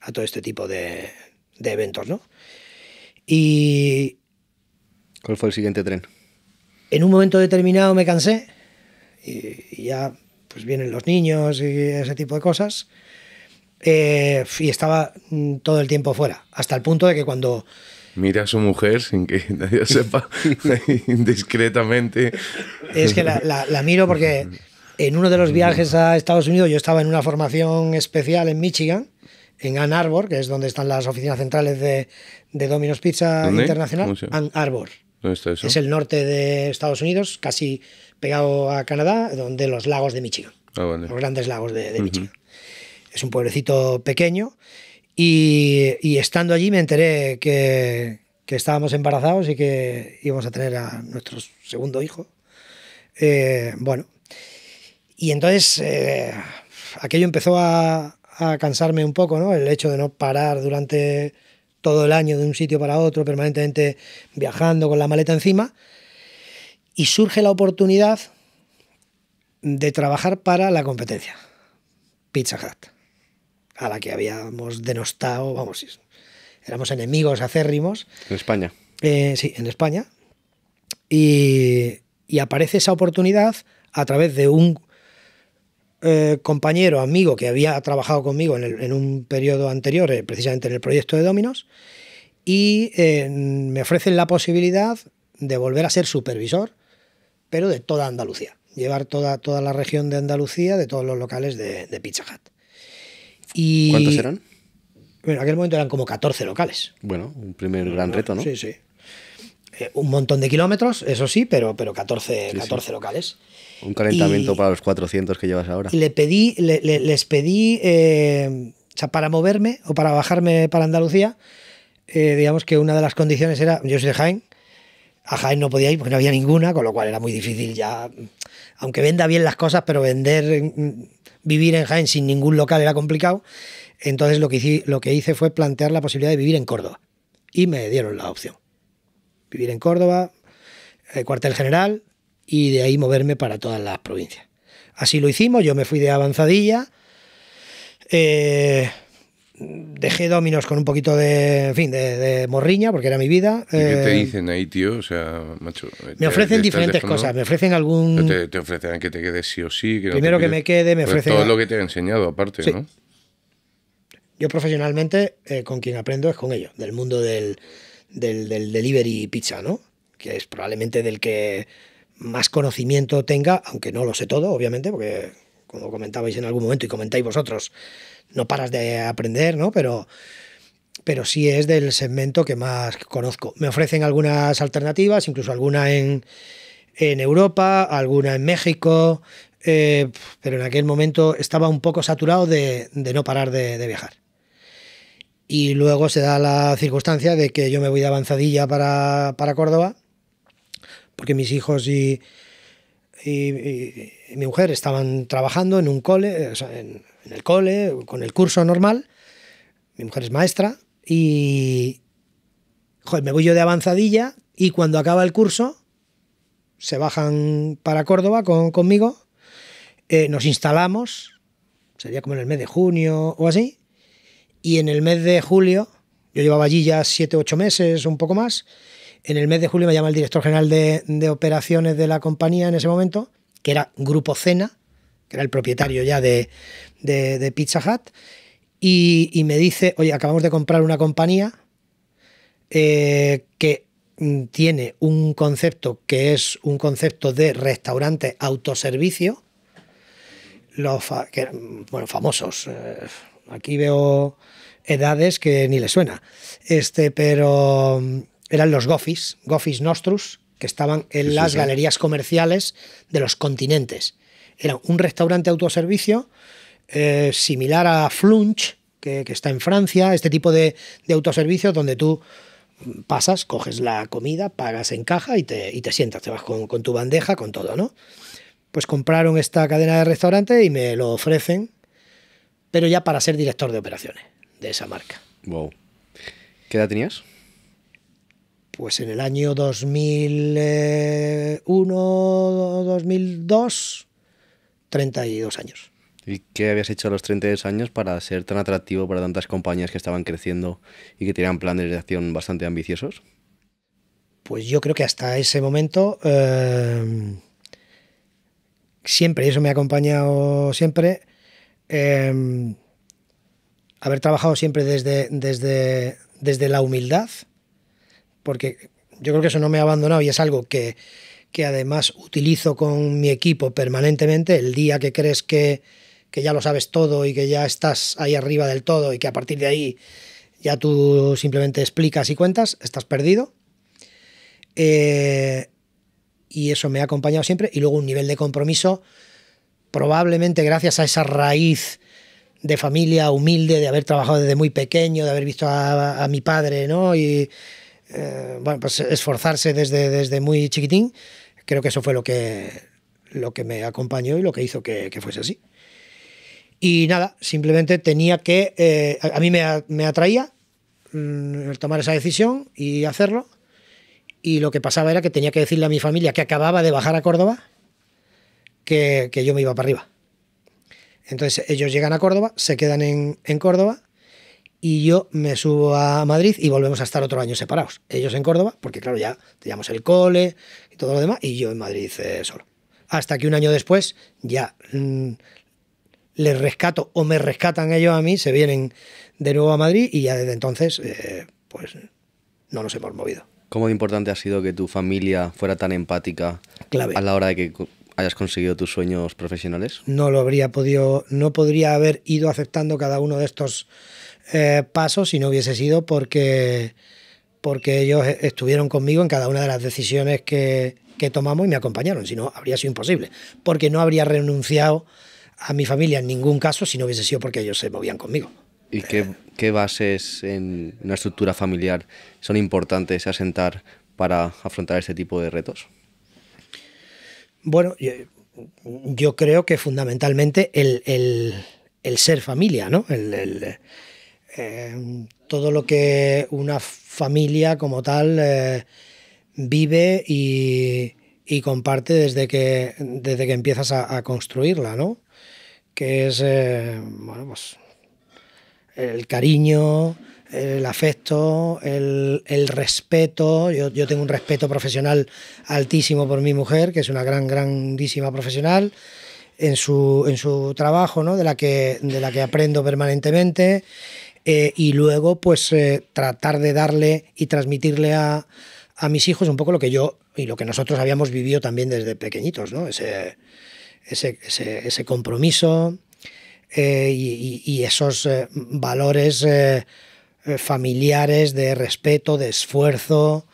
Speaker 1: a todo este tipo de, eventos, ¿no? Y ¿cuál fue el siguiente tren? En un momento determinado me cansé y, y ya pues vienen los niños y ese tipo de cosas eh, y estaba mm, todo el tiempo fuera, hasta el punto de que cuando...
Speaker 2: Mira a su mujer sin que nadie sepa, indiscretamente Es que
Speaker 1: la, miro porque en uno de los viajes a Estados Unidos yo estaba en una formación especial en Michigan, en Ann Arbor, que es donde están las oficinas centrales de, Domino's Pizza Internacional. Ann Arbor.
Speaker 2: Es el
Speaker 1: norte de Estados Unidos, casi pegado a Canadá, donde los lagos de Michigan. Ah, los grandes lagos de, Michigan es un pueblecito pequeño, y, estando allí me enteré que, estábamos embarazados y que íbamos a tener a nuestro segundo hijo. Eh, bueno, y entonces eh, aquello empezó a, a, cansarme un poco, ¿no? El hecho de no parar durante todo el año de un sitio para otro, permanentemente viajando con la maleta encima. Y surge la oportunidad de trabajar para la competencia, Pizza Hut a la que habíamos denostado, vamos, éramos enemigos acérrimos. En España. Eh, sí, en España. Y, aparece esa oportunidad a través de un eh, compañero, amigo que había trabajado conmigo en, un periodo anterior, eh, precisamente en el proyecto de Dominos, y me ofrecen la posibilidad de volver a ser supervisor, pero de toda Andalucía llevar toda, toda la región de Andalucía, de todos los locales de, de Pizza Hut. Y, ¿Cuántos eran? Bueno, en aquel momento eran como 14 locales.
Speaker 3: Bueno, un primer gran reto, ¿no? Sí, sí.
Speaker 1: Eh, un montón de kilómetros, eso sí, pero, pero 14, locales.
Speaker 3: Un calentamiento para los 400 que llevas ahora. Le
Speaker 1: pedí, les pedí, eh, para moverme o para bajarme para Andalucía, eh, digamos que una de las condiciones era, yo soy de Jaén, a Jaén no podía ir porque no había ninguna, con lo cual era muy difícil ya, aunque venda bien las cosas, pero vender mm, vivir en Jaén sin ningún local era complicado. Entonces lo que, hice, lo que hice fue plantear la posibilidad de vivir en Córdoba. Y me dieron la opción. Vivir en Córdoba, el eh, cuartel general, y de ahí moverme para todas las provincias. Así lo hicimos, yo me fui de avanzadilla. Eh, dejé Dominos con un poquito de, en fin, de, morriña, porque era mi vida. ¿Y qué te eh,
Speaker 2: dicen ahí, tío? O sea, macho. Eh, me ofrecen diferentes cosas, me ofrecen algún... Te, te, ofrecen que te quedes sí o sí. Que Primero que me quede, me pues ofrecen... Todo lo que te he enseñado, aparte, ¿no?
Speaker 1: Yo profesionalmente, eh, con quien aprendo es con ellos, del mundo del, del, del delivery pizza, ¿no? Que es probablemente del que más conocimiento tenga, aunque no lo sé todo, obviamente, porque como comentabais en algún momento y comentáis vosotros, no paras de aprender, ¿no? Pero, pero sí es del segmento que más conozco. Me ofrecen algunas alternativas, incluso alguna en, Europa, alguna en México, eh, pero en aquel momento estaba un poco saturado de, no parar de, viajar. Y luego se da la circunstancia de que yo me voy de avanzadilla para, Córdoba, porque mis hijos y, y, mi mujer estaban trabajando en un cole, en, en el cole, con el curso normal. Mi mujer es maestra y joder, me voy yo de avanzadilla y cuando acaba el curso se bajan para Córdoba conmigo, eh, nos instalamos, sería como en el mes de junio o así, y en el mes de julio, yo llevaba allí ya 7, 8 meses, un poco más, en el mes de julio me llama el director general de operaciones de la compañía en ese momento, que era Grupo Cena, que era el propietario ya de, Pizza Hut, y, me dice, oye, acabamos de comprar una compañía eh, que mm, tiene un concepto que es un concepto de restaurante autoservicio, los bueno, famosos. Eh, aquí veo edades que ni le suena. Este, pero mm, eran los GoFis Goffis Nostrus, que estaban en las galerías comerciales de los continentes. Era un restaurante autoservicio eh, similar a Flunch, que, está en Francia, este tipo de, de autoservicios donde tú pasas, coges la comida, pagas en caja y te, sientas, te vas con, con, tu bandeja, con todo, ¿no? Pues compraron esta cadena de restaurante y me lo ofrecen, pero ya para ser director de operaciones de esa marca.
Speaker 3: Wow. ¿Qué edad tenías?
Speaker 1: Pues en el año 2001, 2002, 32 años.
Speaker 3: ¿Y qué habías hecho a los 32 años para ser tan atractivo para tantas compañías que estaban creciendo y que tenían planes de acción bastante ambiciosos?
Speaker 1: Pues yo creo que hasta ese momento eh, siempre, y eso me ha acompañado siempre, eh, haber trabajado siempre desde, desde, desde la humildad, porque yo creo que eso no me ha abandonado y es algo que, que además utilizo con mi equipo permanentemente. El día que crees que, ya lo sabes todo y que ya estás ahí arriba del todo y que a partir de ahí ya tú simplemente explicas y cuentas, estás perdido. Eh, y eso me ha acompañado siempre. Y luego un nivel de compromiso, probablemente gracias a esa raíz de familia humilde, de haber trabajado desde muy pequeño, de haber visto a, mi padre, ¿no? Y eh, bueno, pues esforzarse desde, desde muy chiquitín, creo que eso fue lo que, lo que me acompañó y lo que hizo que, fuese así. Y nada, simplemente tenía que, eh, a mí me, atraía mm, tomar esa decisión y hacerlo. Y lo que pasaba era que tenía que decirle a mi familia que acababa de bajar a Córdoba que, que yo me iba para arriba. Entonces ellos llegan a Córdoba, se quedan en Córdoba y yo me subo a Madrid y volvemos a estar otro año separados. Ellos en Córdoba, porque claro, ya teníamos el cole y todo lo demás, y yo en Madrid eh, solo. Hasta que un año después ya mm, les rescato o me rescatan ellos a mí, se vienen de nuevo a Madrid y ya desde entonces eh, pues no nos hemos movido.
Speaker 3: ¿Cómo importante ha sido que tu familia fuera tan empática a la hora de que hayas conseguido tus sueños profesionales?
Speaker 1: No lo habría podido, no podría haber ido aceptando cada uno de estos eh, paso si no hubiese sido porque, porque ellos e, estuvieron conmigo en cada una de las decisiones que, tomamos y me acompañaron, si no habría sido imposible, porque no habría renunciado a mi familia en ningún caso si no hubiese sido porque ellos se movían conmigo.
Speaker 3: ¿Y qué, qué bases en una estructura familiar son importantes asentar para afrontar este tipo de retos?
Speaker 1: Bueno, yo, creo que fundamentalmente el, el ser familia, ¿no? El, Em, todo lo que una familia como tal eh, vive y, comparte desde que, desde que empiezas a, construirla, ¿no? Que es, eh, pues, el cariño, el afecto, el, respeto. Yo, tengo un respeto profesional altísimo por mi mujer, que es una gran, grandísima profesional en su, en su trabajo, ¿no? de, la que, de la que aprendo permanentemente eh, y luego pues eh, tratar de darle y transmitirle a, mis hijos un poco lo que yo y lo que nosotros habíamos vivido también desde pequeñitos, ¿no? Ese, compromiso eh, y, esos valores familiares de respeto, de esfuerzo,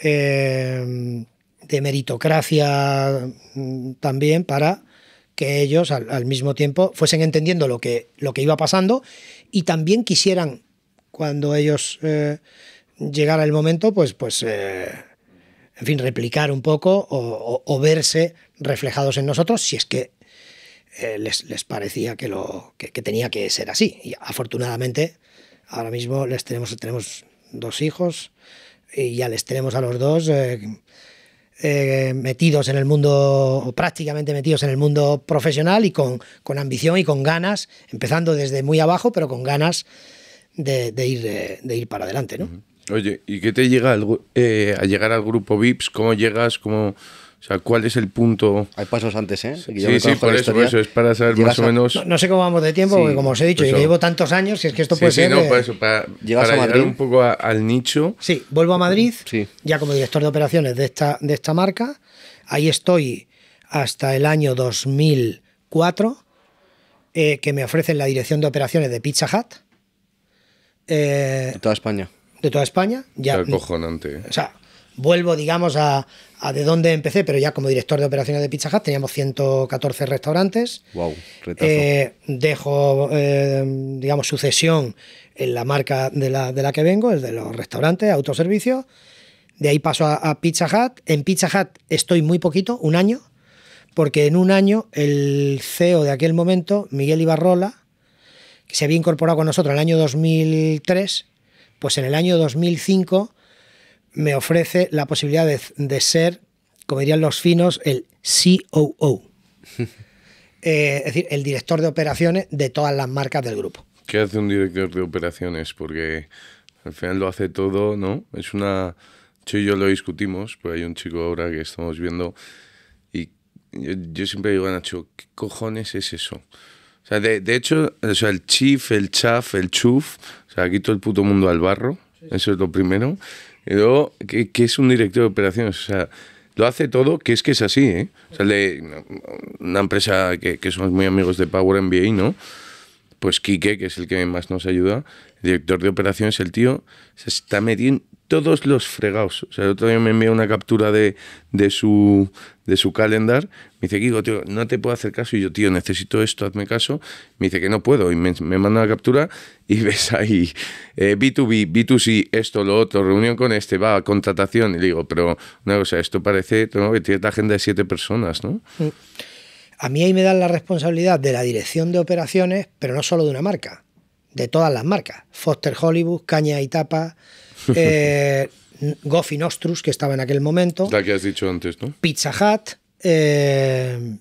Speaker 1: de meritocracia mm, también para que ellos al, mismo tiempo fuesen entendiendo lo que, lo que iba pasando y también quisieran, cuando ellos eh, llegara el momento, pues, pues eh, en fin, replicar un poco o, o, verse reflejados en nosotros, si es que eh, les, les, parecía que, lo, que, que, tenía que ser así. Y afortunadamente, ahora mismo les tenemos, tenemos dos hijos y ya les tenemos a los dos eh, metidos en el mundo, o prácticamente metidos en el mundo profesional y con, con, ambición y con ganas, empezando desde muy abajo, pero con ganas de, ir, eh, de ir para adelante, ¿no?
Speaker 2: Oye, ¿y qué te llega eh, a llegar al grupo VIPS? ¿Cómo llegas? ¿Cómo...? O sea, ¿cuál es el punto? Hay pasos antes, ¿eh? sí, sí, por eso, es para saber más o menos. No, sé
Speaker 1: cómo vamos de tiempo, porque como os he dicho, pues yo llevo tantos años, si es que esto puede puede sí, no, para
Speaker 2: eso, para, un poco al nicho. Sí, vuelvo a Madrid,
Speaker 1: ya como director de operaciones de esta, de esta marca. Ahí estoy hasta el año 2004, eh, que me ofrecen la dirección de operaciones de Pizza Hut. Eh, de toda España. De toda España. Ya, ¿eh?
Speaker 3: O sea,
Speaker 1: vuelvo, digamos, a, a de dónde empecé, pero ya como director de operaciones de Pizza Hut teníamos 114 restaurantes. Wow, eh, dejo, eh, digamos, sucesión en la marca de la, que vengo, el de los restaurantes, autoservicio De ahí paso a, a, Pizza Hut. En Pizza Hut estoy muy poquito, un año, porque en un año el CEO de aquel momento, Miguel Ibarrola, que se había incorporado con nosotros en el año 2003, pues en el año 2005 me ofrece la posibilidad de, ser, como dirían los finos, el COO. Eh, es decir, el director de operaciones de todas las marcas del grupo.
Speaker 2: ¿Qué hace un director de operaciones? Porque al final lo hace todo, ¿no? Es una... Yo y yo lo discutimos, pero hay un chico ahora que estamos viendo y yo, siempre digo Nacho, ¿qué cojones es eso? O sea, de, hecho, o sea, el chief, el chaf, el chuf, o sea, aquí todo el puto mundo al barro, eso es lo primero. Yo, que, ¿qué es un director de operaciones, o sea, lo hace todo, que es que es así, ¿eh? O sea, una empresa que, que, somos muy amigos de Power MBA, ¿no? Pues Quique, que es el que más nos ayuda, director de operaciones, el tío se está metiendo todos los fregados. O sea, el otro día me envió una captura de, su, de su calendar. Me dice, Guigo, tío, no te puedo hacer caso. Y yo, tío, necesito esto, hazme caso. Me dice que no puedo. Y me, manda la captura y ves ahí eh, B2B, B2C, esto, lo otro, reunión con este, va, contratación. Y le digo, pero una cosa, esto parece ¿no? que tiene la agenda de siete personas, ¿no?
Speaker 1: A mí ahí me dan la responsabilidad de la dirección de operaciones, pero no solo de una marca, de todas las marcas. Foster Hollywood, Caña y Tapa, eh, Goffin que estaba en aquel momento.
Speaker 2: La que has dicho antes, ¿no?
Speaker 1: Pizza Hut. Eh,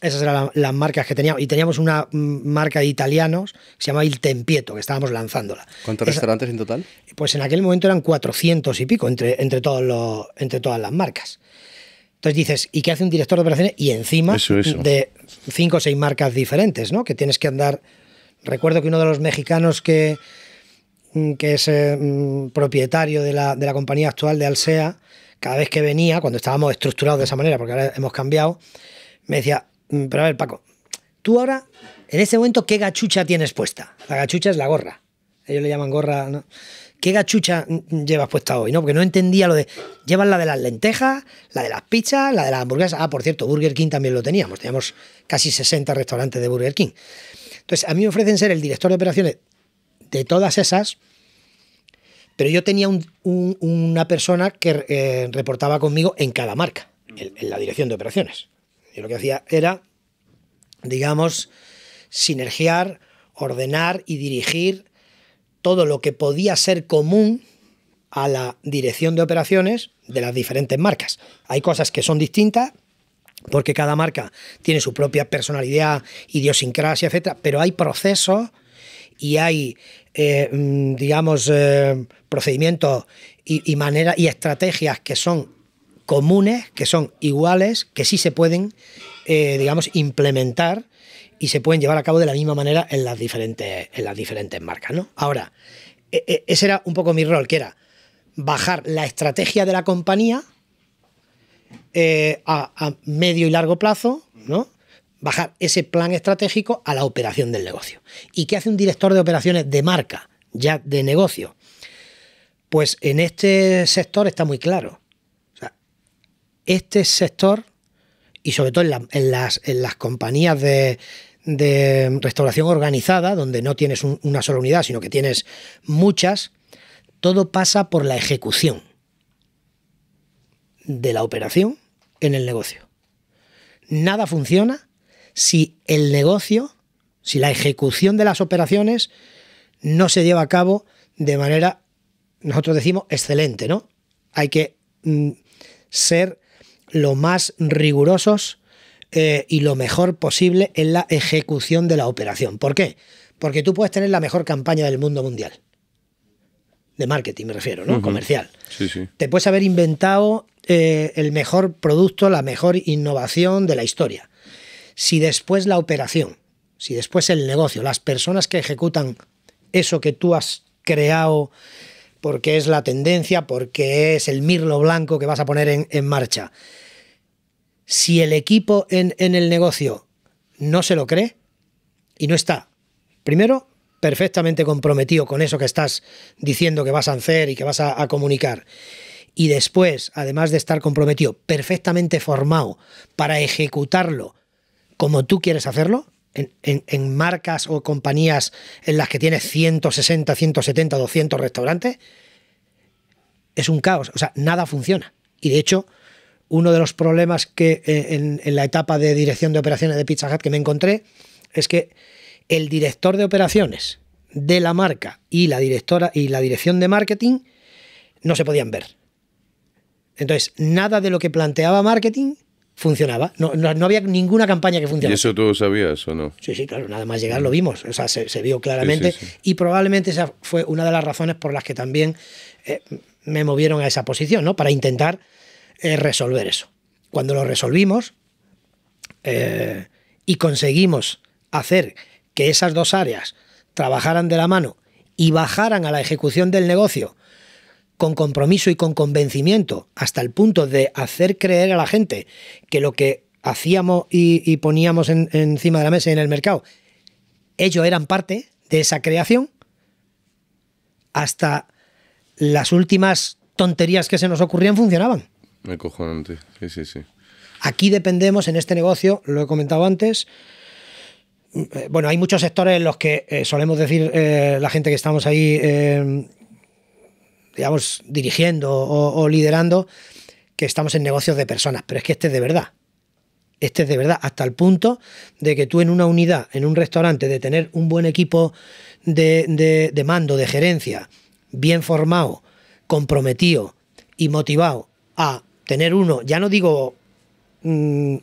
Speaker 1: esas eran las, marcas que teníamos. Y teníamos una marca de italianos se llamaba Il Tempieto, que estábamos lanzándola. ¿Cuántos restaurantes en total? Pues en aquel momento eran 400 y pico entre, entre, todos los, entre todas las marcas. Entonces dices, ¿y qué hace un director de operaciones? Y encima de cinco o seis marcas diferentes, ¿no? Que tienes que andar. Recuerdo que uno de los mexicanos que, Mm, que es eh, mm, propietario de la, compañía actual de Alsea, cada vez que venía, cuando estábamos estructurados de esa manera, porque ahora hemos cambiado, me decía, mm, pero a ver, Paco, tú ahora, en ese momento, ¿qué gachucha tienes puesta? La gachucha es la gorra. Ellos le llaman gorra, ¿no? ¿Qué gachucha llevas puesta hoy? ¿no? Porque no entendía lo de. Llevas la de las lentejas, la de las pizzas, la de las hamburguesas. Ah, por cierto, Burger King también lo teníamos. Teníamos casi 60 restaurantes de Burger King. Entonces, a mí me ofrecen ser el director de operaciones de todas esas, pero yo tenía una persona que eh, reportaba conmigo en cada marca, en, la dirección de operaciones. Yo lo que hacía era, digamos, sinergiar, ordenar y dirigir todo lo que podía ser común a la dirección de operaciones de las diferentes marcas. Hay cosas que son distintas porque cada marca tiene su propia personalidad, idiosincrasia, etcétera, pero hay procesos y hay, eh, mm, digamos, eh, procedimientos y, maneras y estrategias que son comunes, que son iguales, que sí se pueden, eh, digamos, implementar y se pueden llevar a cabo de la misma manera en las diferentes, en las diferentes marcas. ¿no? Ahora, e, e, ese era un poco mi rol, que era bajar la estrategia de la compañía a, medio y largo plazo, ¿no? bajar ese plan estratégico a la operación del negocio. ¿Y qué hace un director de operaciones de marca, ya de negocio? Pues en este sector está muy claro. este sector, y sobre todo en, las, compañías de, restauración organizada, donde no tienes una sola unidad, sino que tienes muchas, todo pasa por la ejecución de la operación en el negocio. Nada funciona si el negocio, si la ejecución de las operaciones no se lleva a cabo de manera, nosotros decimos, excelente, ¿no? Hay que mm, ser lo más rigurosos eh, y lo mejor posible en la ejecución de la operación. ¿Por qué? Porque tú puedes tener la mejor campaña del mundo mundial. De marketing me refiero, ¿no? Comercial. Sí, sí. Te puedes haber inventado eh, el mejor producto, la mejor innovación de la historia si después la operación, si después el negocio, las personas que ejecutan eso que tú has creado, porque es la tendencia, porque es el mirlo blanco que vas a poner en, marcha, si el equipo en, el negocio no se lo cree y no está, primero, perfectamente comprometido con eso que estás diciendo que vas a hacer y que vas a, comunicar. Y después, además de estar comprometido, perfectamente formado para ejecutarlo como tú quieres hacerlo, en, marcas o compañías en las que tienes 160, 170, 200 restaurantes, es un caos. O sea, nada funciona. Y de hecho, uno de los problemas que eh, en, en la etapa de dirección de operaciones de Pizza Hut que me encontré es que el director de operaciones de la marca y la directora y la dirección de marketing no se podían ver. Entonces, nada de lo que planteaba marketing funcionaba. No, había ninguna campaña que funcionara. ¿Y eso
Speaker 2: tú sabías o no?
Speaker 1: Sí, sí, claro, nada más llegar lo vimos, o sea, se, vio claramente y probablemente esa fue una de las razones por las que también eh, me movieron a esa posición, ¿no? Para intentar eh, resolver eso. Cuando lo resolvimos eh, y conseguimos hacer que esas dos áreas trabajaran de la mano y bajaran a la ejecución del negocio con compromiso y con convencimiento, hasta el punto de hacer creer a la gente que lo que hacíamos y, poníamos encima de la mesa y en el mercado, ellos eran parte de esa creación, hasta las últimas tonterías que se nos ocurrían funcionaban.
Speaker 2: antes, sí, sí, sí.
Speaker 1: Aquí dependemos en este negocio, lo he comentado antes, eh, bueno, hay muchos sectores en los que eh, solemos decir eh, la gente que estamos ahí digamos, dirigiendo o, liderando, que estamos en negocios de personas, pero es que este es de verdad. Este es de verdad, hasta el punto de que tú en una unidad, en un restaurante, de tener un buen equipo de, mando, de gerencia, bien formado, comprometido y motivado a tener uno, ya no digo, mm,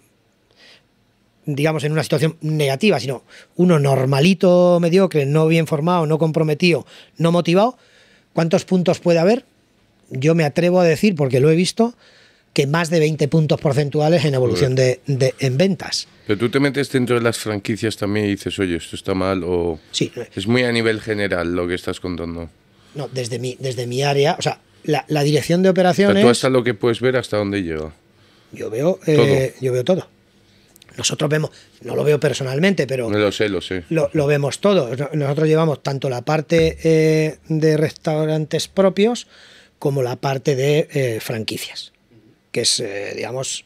Speaker 1: digamos, en una situación negativa, sino uno normalito, mediocre, no bien formado, no comprometido, no motivado, ¿Cuántos puntos puede haber? Yo me atrevo a decir, porque lo he visto, que más de 20 puntos porcentuales en evolución de, en ventas.
Speaker 2: Pero tú te metes dentro de las franquicias también y dices, oye, esto está mal o... Sí. Es muy a nivel general lo que estás contando.
Speaker 1: No, desde mi, desde mi área, o sea, la, dirección de operaciones... O tú
Speaker 2: hasta lo que puedes ver, hasta dónde llega.
Speaker 1: Yo veo, eh, yo veo todo. Nosotros vemos, no lo veo personalmente, pero.
Speaker 2: lo
Speaker 1: vemos todo. Nosotros llevamos tanto la parte eh, de restaurantes propios como la parte de eh, franquicias, que es, eh, digamos,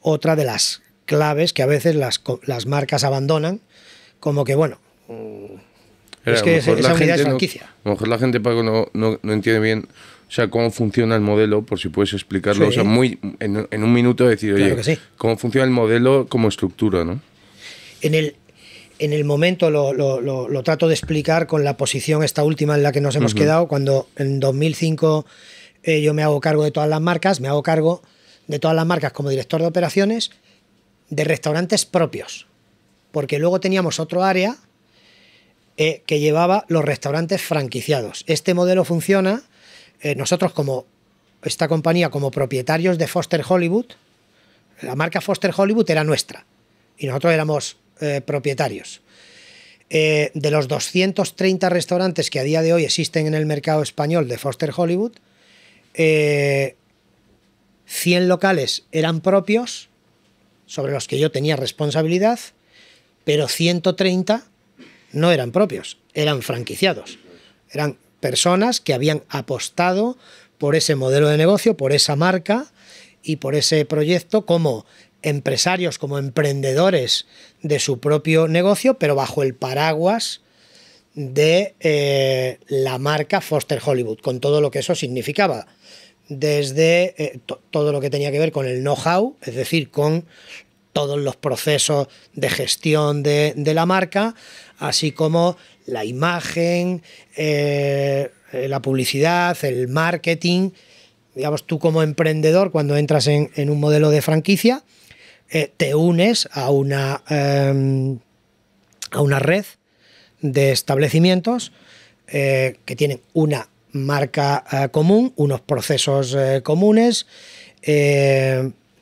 Speaker 1: otra de las claves que a veces las, marcas abandonan, como que, bueno. Mm, es que esa, unidad es franquicia.
Speaker 2: a lo mejor la gente no entiende bien o sea, cómo funciona el modelo, por si puedes explicarlo, o sea, muy, en, un minuto decir, oye, cómo funciona el modelo como estructura, ¿no?
Speaker 1: En el, en el momento lo, lo, lo, trato de explicar con la posición esta última en la que nos hemos quedado, cuando en 2005 eh, yo me hago cargo de todas las marcas, me hago cargo de todas las marcas como director de operaciones, de restaurantes propios, porque luego teníamos otro área eh, que llevaba los restaurantes franquiciados. Este modelo funciona eh, nosotros como esta compañía, como propietarios de Foster Hollywood, la marca Foster Hollywood era nuestra y nosotros éramos eh, propietarios. Eh, de los 230 restaurantes que a día de hoy existen en el mercado español de Foster Hollywood, 100 locales eran propios, sobre los que yo tenía responsabilidad, pero 130 no eran propios, eran franquiciados. Eran personas que habían apostado por ese modelo de negocio, por esa marca y por ese proyecto como empresarios, como emprendedores de su propio negocio, pero bajo el paraguas de eh, la marca Foster Hollywood, con todo lo que eso significaba, desde eh, todo lo que tenía que ver con el know-how, es decir, con todos los procesos de gestión de, la marca, así como la imagen, eh, la publicidad, el marketing. Digamos, tú como emprendedor, cuando entras en, un modelo de franquicia, eh, te unes a una, eh, a una red de establecimientos que tienen una marca común, unos procesos comunes,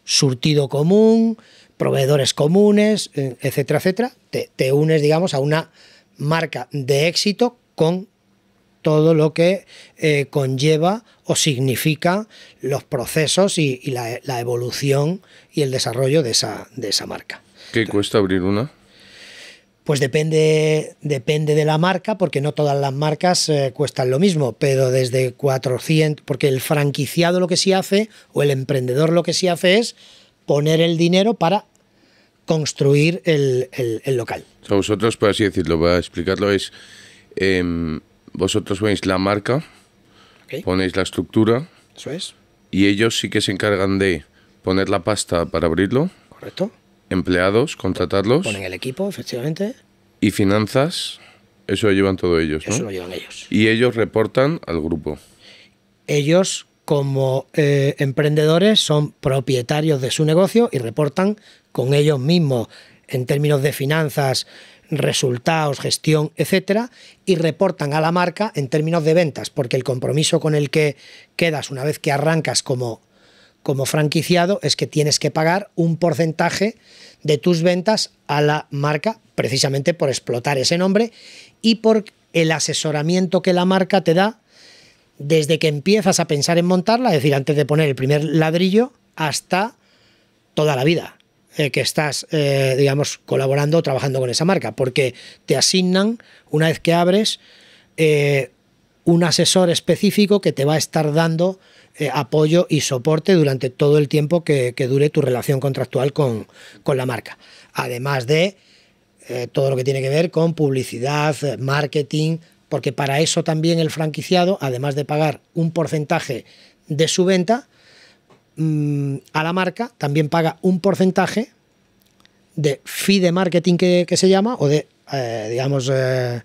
Speaker 1: surtido común, proveedores comunes, etcétera, etcétera. Te, te unes, digamos, a una marca de éxito con todo lo que eh, conlleva o significa los procesos y, la, evolución y el desarrollo de esa, de esa marca.
Speaker 2: ¿Qué cuesta abrir una?
Speaker 1: Pues depende, depende de la marca, porque no todas las marcas eh, cuestan lo mismo, pero desde 400, porque el franquiciado lo que sí hace, o el emprendedor lo que sí hace es poner el dinero para construir el, local.
Speaker 2: A vosotros, por así decirlo, para explicarlo, es em, vosotros ponéis la marca, ponéis la estructura. Eso Y ellos sí que se encargan de poner la pasta para abrirlo. Correcto. Empleados, contratarlos. Ponen
Speaker 1: el equipo, efectivamente.
Speaker 2: Y finanzas, eso lo llevan todos ellos. Eso lo llevan ellos. Y ellos reportan al grupo.
Speaker 1: Ellos como eh, emprendedores son propietarios de su negocio y reportan con ellos mismos en términos de finanzas, resultados, gestión, etcétera, y reportan a la marca en términos de ventas, porque el compromiso con el que quedas una vez que arrancas como, como franquiciado es que tienes que pagar un porcentaje de tus ventas a la marca, precisamente por explotar ese nombre y por el asesoramiento que la marca te da desde que empiezas a pensar en montarla, es decir, antes de poner el primer ladrillo, hasta toda la vida eh, que estás, eh, digamos, colaborando o trabajando con esa marca, porque te asignan, una vez que abres, eh, un asesor específico que te va a estar dando apoyo y soporte durante todo el tiempo que, dure tu relación contractual con, con la marca. Además de todo lo que tiene que ver con publicidad, marketing, porque para eso también el franquiciado, además de pagar un porcentaje de su venta, mm, a la marca también paga un porcentaje de fee de marketing que, se llama, o de, eh, digamos, eh,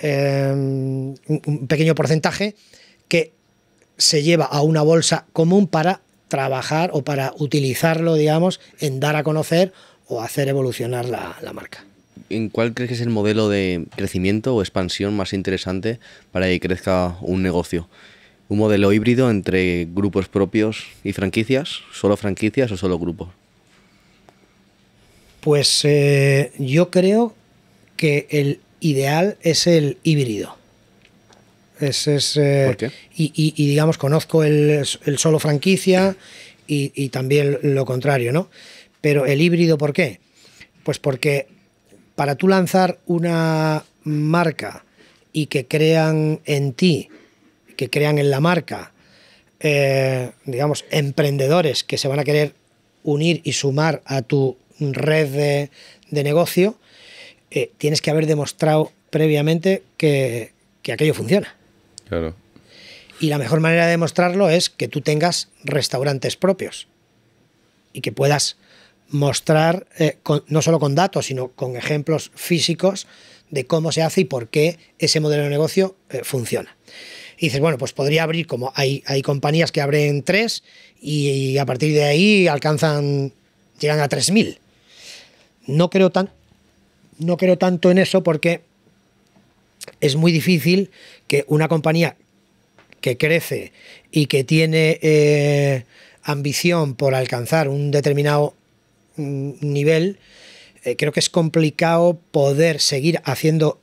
Speaker 1: eh, un pequeño porcentaje que se lleva a una bolsa común para trabajar o para utilizarlo, digamos, en dar a conocer o hacer evolucionar la marca
Speaker 3: cuál crees que es el modelo de crecimiento o expansión más interesante para que crezca un negocio? ¿Un modelo híbrido entre grupos propios y franquicias? ¿Solo franquicias o solo grupos?
Speaker 1: Pues eh, yo creo que el ideal es el híbrido. Eh, ¿Por qué? Y, digamos, conozco el, solo franquicia y, y, también lo contrario, ¿no? Pero el híbrido, ¿por qué? Pues porque para tú lanzar una marca y que crean en ti, que crean en la marca, eh, digamos, emprendedores que se van a querer unir y sumar a tu red de, negocio, eh, tienes que haber demostrado previamente que, que aquello funciona. Claro. Y la mejor manera de demostrarlo es que tú tengas restaurantes propios y que puedas mostrar, eh, no solo con datos, sino con ejemplos físicos de cómo se hace y por qué ese modelo de negocio eh, funciona. Y dices, bueno, pues podría abrir como hay, compañías que abren tres y, a partir de ahí alcanzan, llegan a 3.000. No creo, tan, no creo tanto en eso porque es muy difícil que una compañía que crece y que tiene eh, ambición por alcanzar un determinado nivel, eh, creo que es complicado poder seguir haciendo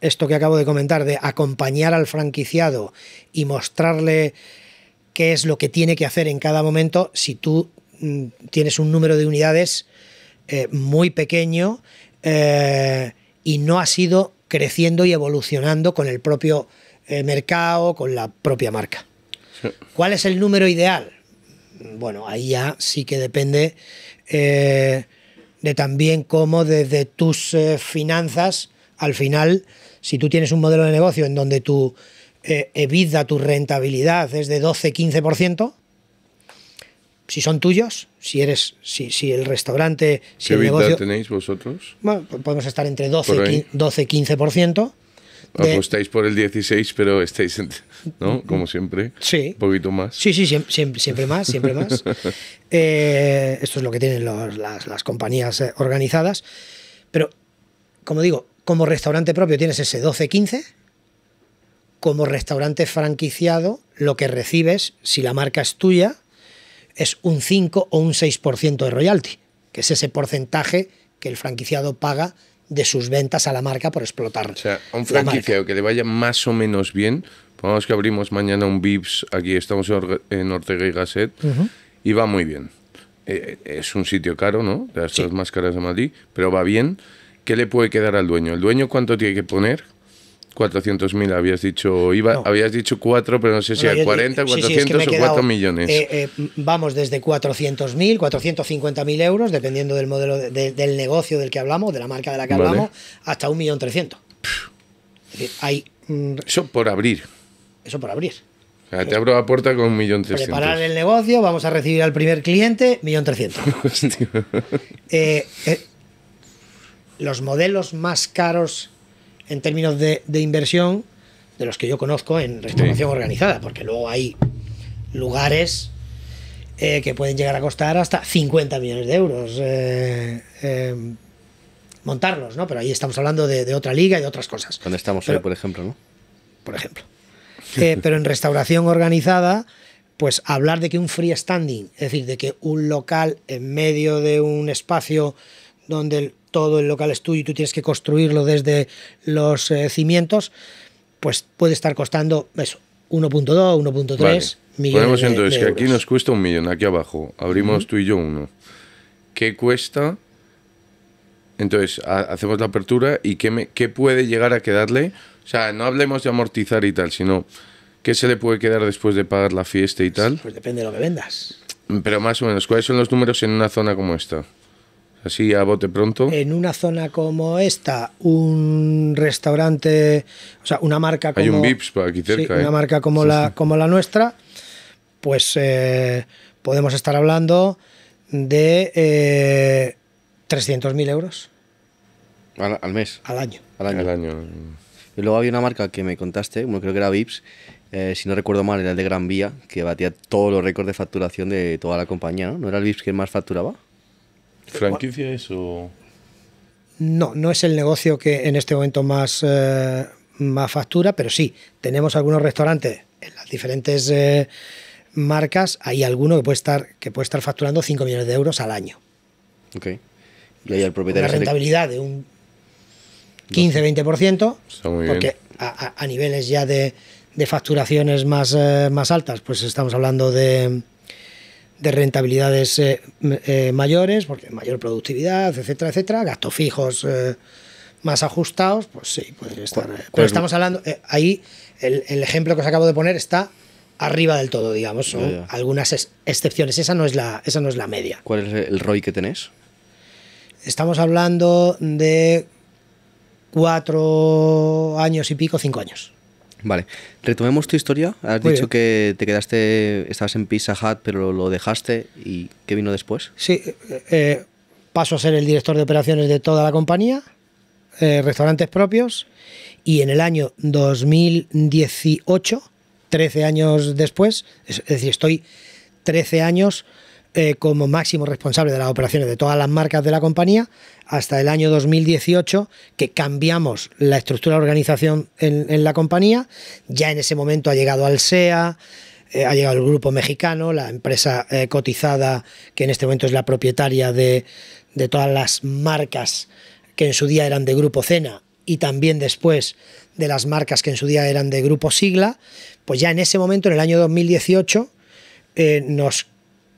Speaker 1: esto que acabo de comentar, de acompañar al franquiciado y mostrarle qué es lo que tiene que hacer en cada momento, si tú mm, tienes un número de unidades eh, muy pequeño eh, y no has ido creciendo y evolucionando con el propio mercado, con la propia marca. ¿Cuál es el número ideal? Bueno, ahí ya sí que depende eh, de también cómo desde tus eh, finanzas, al final, si tú tienes un modelo de negocio en donde tu eh, tu rentabilidad es de 12-15%, si son tuyos, si eres, si, si el restaurante, si ¿Qué el
Speaker 2: tenéis vosotros?
Speaker 1: podemos estar entre 12 12-15%. Apostáis
Speaker 2: por el 16, pero estáis, ¿no? Mm, mm. Como siempre. Sí. Un poquito más. Sí,
Speaker 1: sí, siempre, más, siempre más. Eh, esto es lo que tienen las, las compañías eh, organizadas. Pero, como digo, como restaurante propio tienes ese 12-15 como restaurante franquiciado, lo que recibes, si la marca es tuya, es un 5 o un 6% de royalty, que es ese porcentaje que el franquiciado paga de sus ventas a la marca por explotar. O sea, un franquiciado
Speaker 2: que le vaya más o menos bien, pongamos que abrimos mañana un bips aquí estamos en Ortega y Gasset, y va muy bien. Eh, es un sitio caro, ¿no? De las máscaras más caras de Madrid, pero va bien. ¿Qué le puede quedar al dueño? ¿El dueño cuánto tiene que poner? 400.000 habías dicho, iba, habías dicho 4, pero no sé si hay 40, 400 o 4 millones. Eh,
Speaker 1: eh, vamos desde 400.000, 450.000 euros, dependiendo del modelo del negocio del que hablamos, de la marca de la que hablamos, hasta 1.300.000. Mm,
Speaker 2: eso por abrir. Eso por abrir. te abro la puerta con 1.300.000. Preparar
Speaker 1: el negocio, vamos a recibir al primer cliente, 1.300.000. Eh, eh, los modelos más caros en términos de, inversión de los que yo conozco en restauración organizada, porque luego hay lugares eh, que pueden llegar a costar hasta 50 millones de euros eh, eh, montarlos, ¿no? Pero ahí estamos hablando de, otra liga y de otras cosas.
Speaker 3: ¿Dónde estamos pero, hoy, por ejemplo, ¿no?
Speaker 1: Por ejemplo. pero en restauración organizada, pues hablar de que un freestanding, es decir, de que un local en medio de un espacio donde el todo el local es tuyo y tú tienes que construirlo desde los eh, cimientos, pues puede estar costando eso, 1.2, 1.3 millones. Ponemos entonces de, que aquí
Speaker 2: nos cuesta un millón, aquí abajo. Abrimos tú y yo uno. ¿Qué cuesta? Entonces, hacemos la apertura y qué, qué puede llegar a quedarle. O sea, no hablemos de amortizar y tal, sino qué se le puede quedar después de pagar la fiesta y tal.
Speaker 1: Pues depende de lo que vendas.
Speaker 2: Pero más o menos, ¿cuáles son los números en una zona como esta? así a bote pronto? En
Speaker 1: una zona como esta, un restaurante, o sea, una marca como... Hay un Vips aquí cerca. una ¿eh? marca como, la, como la nuestra, pues eh, podemos estar hablando de eh, 300.000 euros.
Speaker 3: Al, mes. Al año. Al año. Y luego había una marca que me contaste, bueno, creo que era Vips, eh, si no recuerdo mal, era el de Gran Vía, que batía todos los récords de facturación de toda la compañía, ¿no? ¿No era el Vips que más facturaba? ¿Franquicia es o...?
Speaker 1: No, no es el negocio que en este momento más, eh, más factura, pero sí, tenemos algunos restaurantes en las diferentes eh, marcas, hay alguno que puede estar, que puede estar facturando 5 millones de euros al año.
Speaker 3: Ok. Una rentabilidad
Speaker 1: de un 15-20%, porque A, a, niveles ya de, facturaciones más, eh, más altas, pues estamos hablando de de rentabilidades eh, eh, mayores, porque mayor productividad, etcétera, etcétera, gastos fijos eh, más ajustados, pues sí, pues estar. Pero pues estamos hablando, ahí el, ejemplo que os acabo de poner está arriba del todo, digamos, son algunas excepciones, esa no, es la, esa no es la media.
Speaker 3: ¿Cuál es el ROI que tenés?
Speaker 1: Estamos hablando de cuatro años y pico, cinco años.
Speaker 3: Vale, retomemos tu historia. Has dicho que te quedaste, estabas en Pizza Hut, pero lo dejaste. ¿Y qué vino después?
Speaker 1: Sí, eh, eh, paso a ser el director de operaciones de toda la compañía, eh, restaurantes propios, y en el año 2018, 13 años después, es, es decir, estoy 13 años eh, como máximo responsable de las operaciones de todas las marcas de la compañía hasta el año 2018 que cambiamos la estructura de organización en, la compañía. Ya en ese momento ha llegado al SEA, eh, ha llegado el grupo mexicano, la empresa eh, cotizada que en este momento es la propietaria de, todas las marcas que en su día eran de Grupo Cena y también después de las marcas que en su día eran de Grupo Sigla, pues ya en ese momento, en el año 2018, eh, nos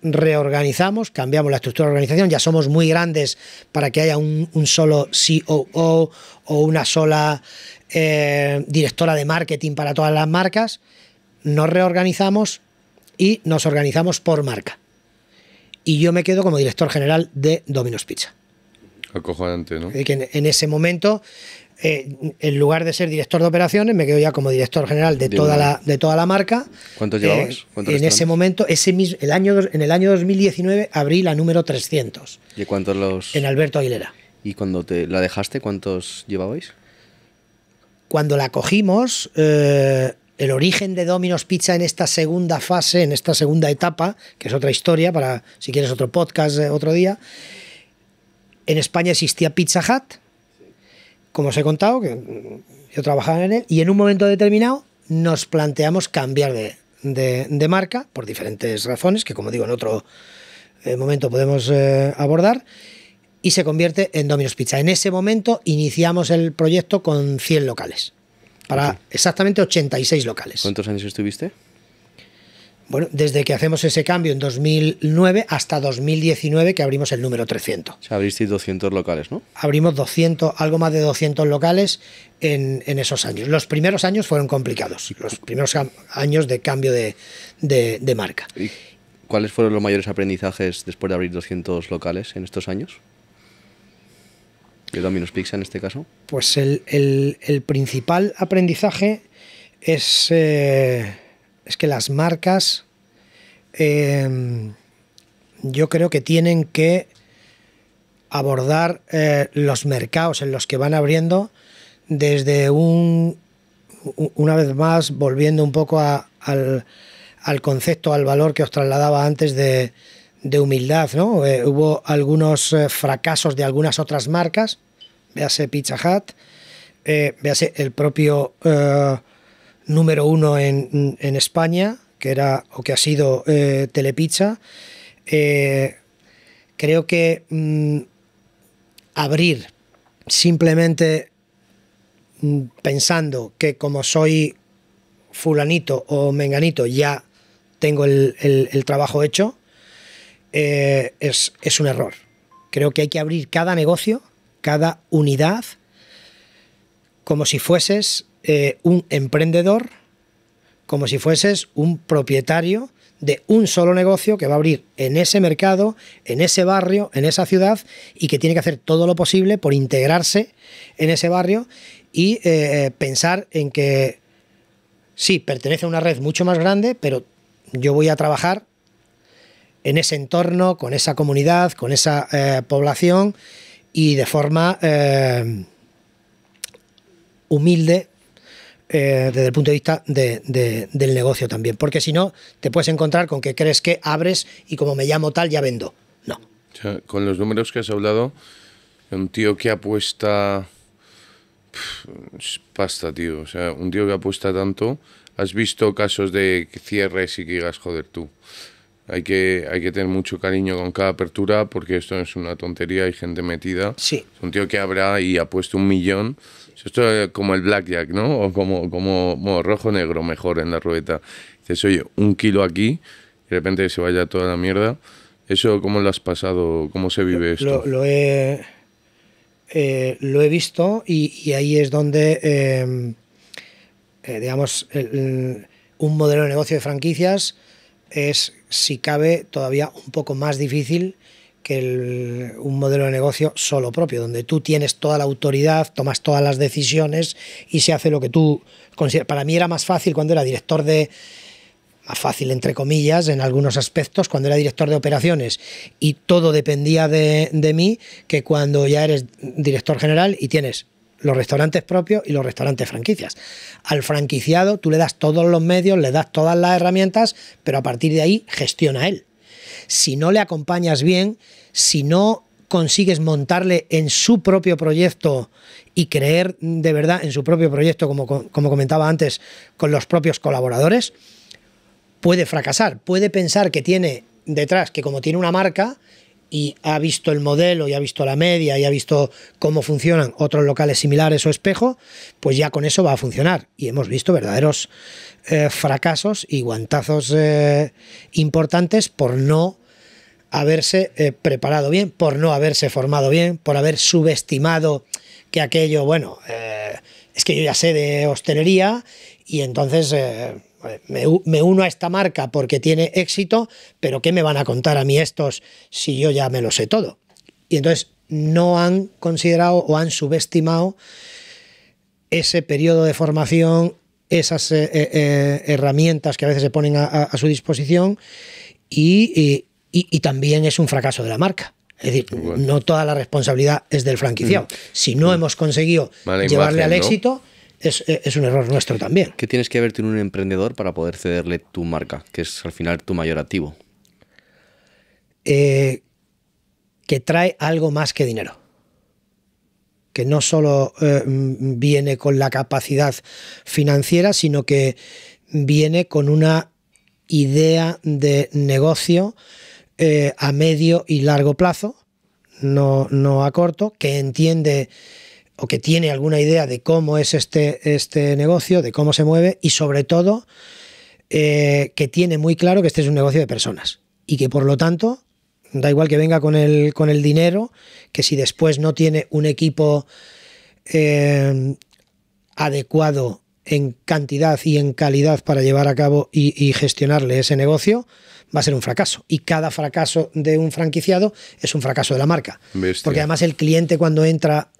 Speaker 1: reorganizamos, cambiamos la estructura de organización, ya somos muy grandes para que haya un, solo COO o una sola eh, directora de marketing para todas las marcas, nos reorganizamos y nos organizamos por marca. Y yo me quedo como director general de Domino's Pizza.
Speaker 2: Acojonante, ¿no? Eh,
Speaker 1: en ese momento eh, en lugar de ser director de operaciones, me quedo ya como director general de, toda la, de toda la marca. ¿Cuántos llevabais? Eh, en ese momento, ese el año, en el año 2019, abrí la número 300.
Speaker 3: ¿Y cuántos los...? En Alberto Aguilera. ¿Y cuando te la dejaste, cuántos llevabais?
Speaker 1: Cuando la cogimos, eh, el origen de Domino's Pizza en esta segunda fase, en esta segunda etapa, que es otra historia para si quieres otro podcast otro día. En España existía Pizza Hut, como os he contado, que yo trabajaba en él, y en un momento determinado nos planteamos cambiar de, marca por diferentes razones, que como digo, en otro eh, momento podemos eh, abordar, y se convierte en Domino's Pizza. En ese momento iniciamos el proyecto con 100 locales, para exactamente 86 locales.
Speaker 3: ¿Cuántos años estuviste?
Speaker 1: Bueno, desde que hacemos ese cambio en 2009 hasta 2019 que abrimos el número 300.
Speaker 3: O sea, 200 locales, ¿no?
Speaker 1: Abrimos 200, algo más de 200 locales en, esos años. Los primeros años fueron complicados, los primeros años de cambio de, marca.
Speaker 3: cuáles fueron los mayores aprendizajes después de abrir 200 locales en estos años? ¿De Domino's Pizza en este caso?
Speaker 1: Pues el, principal aprendizaje es... Eh, es que las marcas em, yo creo que tienen que abordar eh, los mercados en los que van abriendo desde un, una vez más, volviendo un poco al, concepto, al valor que os trasladaba antes de, humildad, ¿no? Eh, hubo algunos eh, fracasos de algunas otras marcas, véase Pizza Hut, véase el propio número uno en, España, que era o que ha sido eh, Telepizza. Eh, creo que mm, abrir simplemente mm, pensando que como soy fulanito o menganito ya tengo el, trabajo hecho, eh, es, es un error. Creo que hay que abrir cada negocio, cada unidad, como si fueses eh, un emprendedor como si fueses un propietario de un solo negocio que va a abrir en ese mercado, en ese barrio, en esa ciudad y que tiene que hacer todo lo posible por integrarse en ese barrio y eh, eh, pensar en que sí, pertenece a una red mucho más grande, pero yo voy a trabajar en ese entorno, con esa comunidad, con esa población y de forma humilde, eh, desde el punto de vista del negocio también. Porque si no, te puedes encontrar con que crees que abres y como me llamo tal, ya vendo. No.
Speaker 2: con los números que has hablado, un tío que apuesta... Pff, pasta, tío. O sea, un tío que apuesta tanto... Has visto casos de cierres y que digas, joder, tú. Hay que, hay que tener mucho cariño con cada apertura porque esto es una tontería, hay gente metida. Sí. un tío que habrá y ha puesto un millón esto es eh, como el blackjack, ¿no? O como, como rojo-negro mejor en la rueda. Dices, oye, un kilo aquí, y de repente se vaya toda la mierda. ¿Eso cómo lo has pasado? ¿Cómo se vive esto?
Speaker 1: Lo, he, eh, lo he, visto y, ahí es donde, em, eh, digamos, un modelo de negocio de franquicias es, si cabe, todavía un poco más difícil que un modelo de negocio solo propio, donde tú tienes toda la autoridad, tomas todas las decisiones y se hace lo que tú consideras. Para mí era más fácil cuando era director de, más fácil entre comillas en algunos aspectos cuando era director de operaciones y todo dependía de, de, mí que cuando ya eres director general y tienes los restaurantes propios y los restaurantes franquicias. Al franquiciado tú le das todos los medios, le das todas las herramientas, pero a partir de ahí gestiona él si no le acompañas bien, si no consigues montarle en su propio proyecto y creer de verdad en su propio proyecto, como, como comentaba antes, con los propios colaboradores, puede fracasar, puede pensar que tiene detrás, que como tiene una marca y ha visto el modelo y ha visto la media y ha visto cómo funcionan otros locales similares o espejo, pues ya con eso va a funcionar. Y hemos visto verdaderos eh, fracasos y guantazos eh, importantes por no haberse eh, preparado bien, por no haberse formado bien, por haber subestimado que aquello, bueno, es que yo ya sé de hostelería y entonces me, me, uno a esta marca porque tiene éxito, pero ¿qué me van a contar a mí estos si yo ya me lo sé todo? Y entonces no han considerado o han subestimado ese periodo de formación esas eh, eh, eh, herramientas que a veces se ponen a, su disposición y, también es un fracaso de la marca. Es decir, no toda la responsabilidad es del franquiciado. Si no, hemos conseguido llevarle al éxito, es, un error nuestro también.
Speaker 3: ¿Qué tienes que verte en un emprendedor para poder cederle tu marca, que es al final tu mayor activo?
Speaker 1: que trae algo más que dinero que no solo eh, viene con la capacidad financiera, sino que viene con una idea de negocio eh, a medio y largo plazo, no, a corto, que entiende o que tiene alguna idea de cómo es este, este negocio, de cómo se mueve y sobre todo eh, que tiene muy claro que este es un negocio de personas y que por lo tanto Da igual que venga con el, con el dinero, que si después no tiene un equipo eh, adecuado en cantidad y en calidad para llevar a cabo y, gestionarle ese negocio, va a ser un fracaso. Y cada fracaso de un franquiciado es un fracaso de la marca. Porque además el cliente cuando entra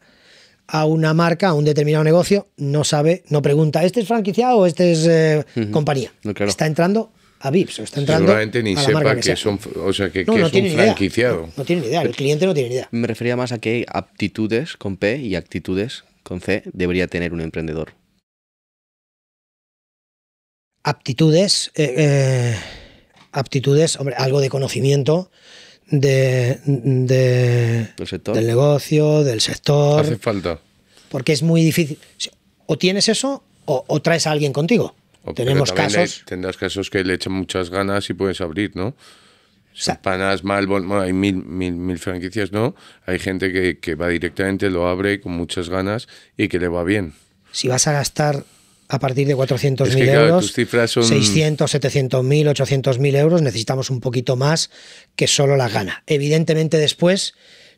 Speaker 1: a una marca, a un determinado negocio, no sabe, no pregunta, ¿este es franquiciado o este es eh, compañía? Está entrando a VIPs, está entrando Seguramente ni sepa que, son,
Speaker 3: o sea, que, que es un franquiciado. No, tiene idea, el cliente no tiene idea. Me refería más a qué aptitudes con P y actitudes con C debería tener un emprendedor.
Speaker 1: Aptitudes, eh, eh, aptitudes, hombre, algo de conocimiento, de, del negocio, del sector. Hace falta. Porque es muy difícil. O tienes eso o traes a alguien contigo.
Speaker 2: Tenemos casos. tendrás casos que le echan muchas ganas y puedes abrir, ¿no? Panas, mal, hay mil, mil, mil, franquicias, ¿no? Hay gente que, va directamente, lo abre con muchas ganas y que le va bien.
Speaker 1: Si vas a gastar a partir de 400.000 mil euros, tus cifras son... 600, 700.000, 800.000 euros, necesitamos un poquito más que solo la gana. Evidentemente después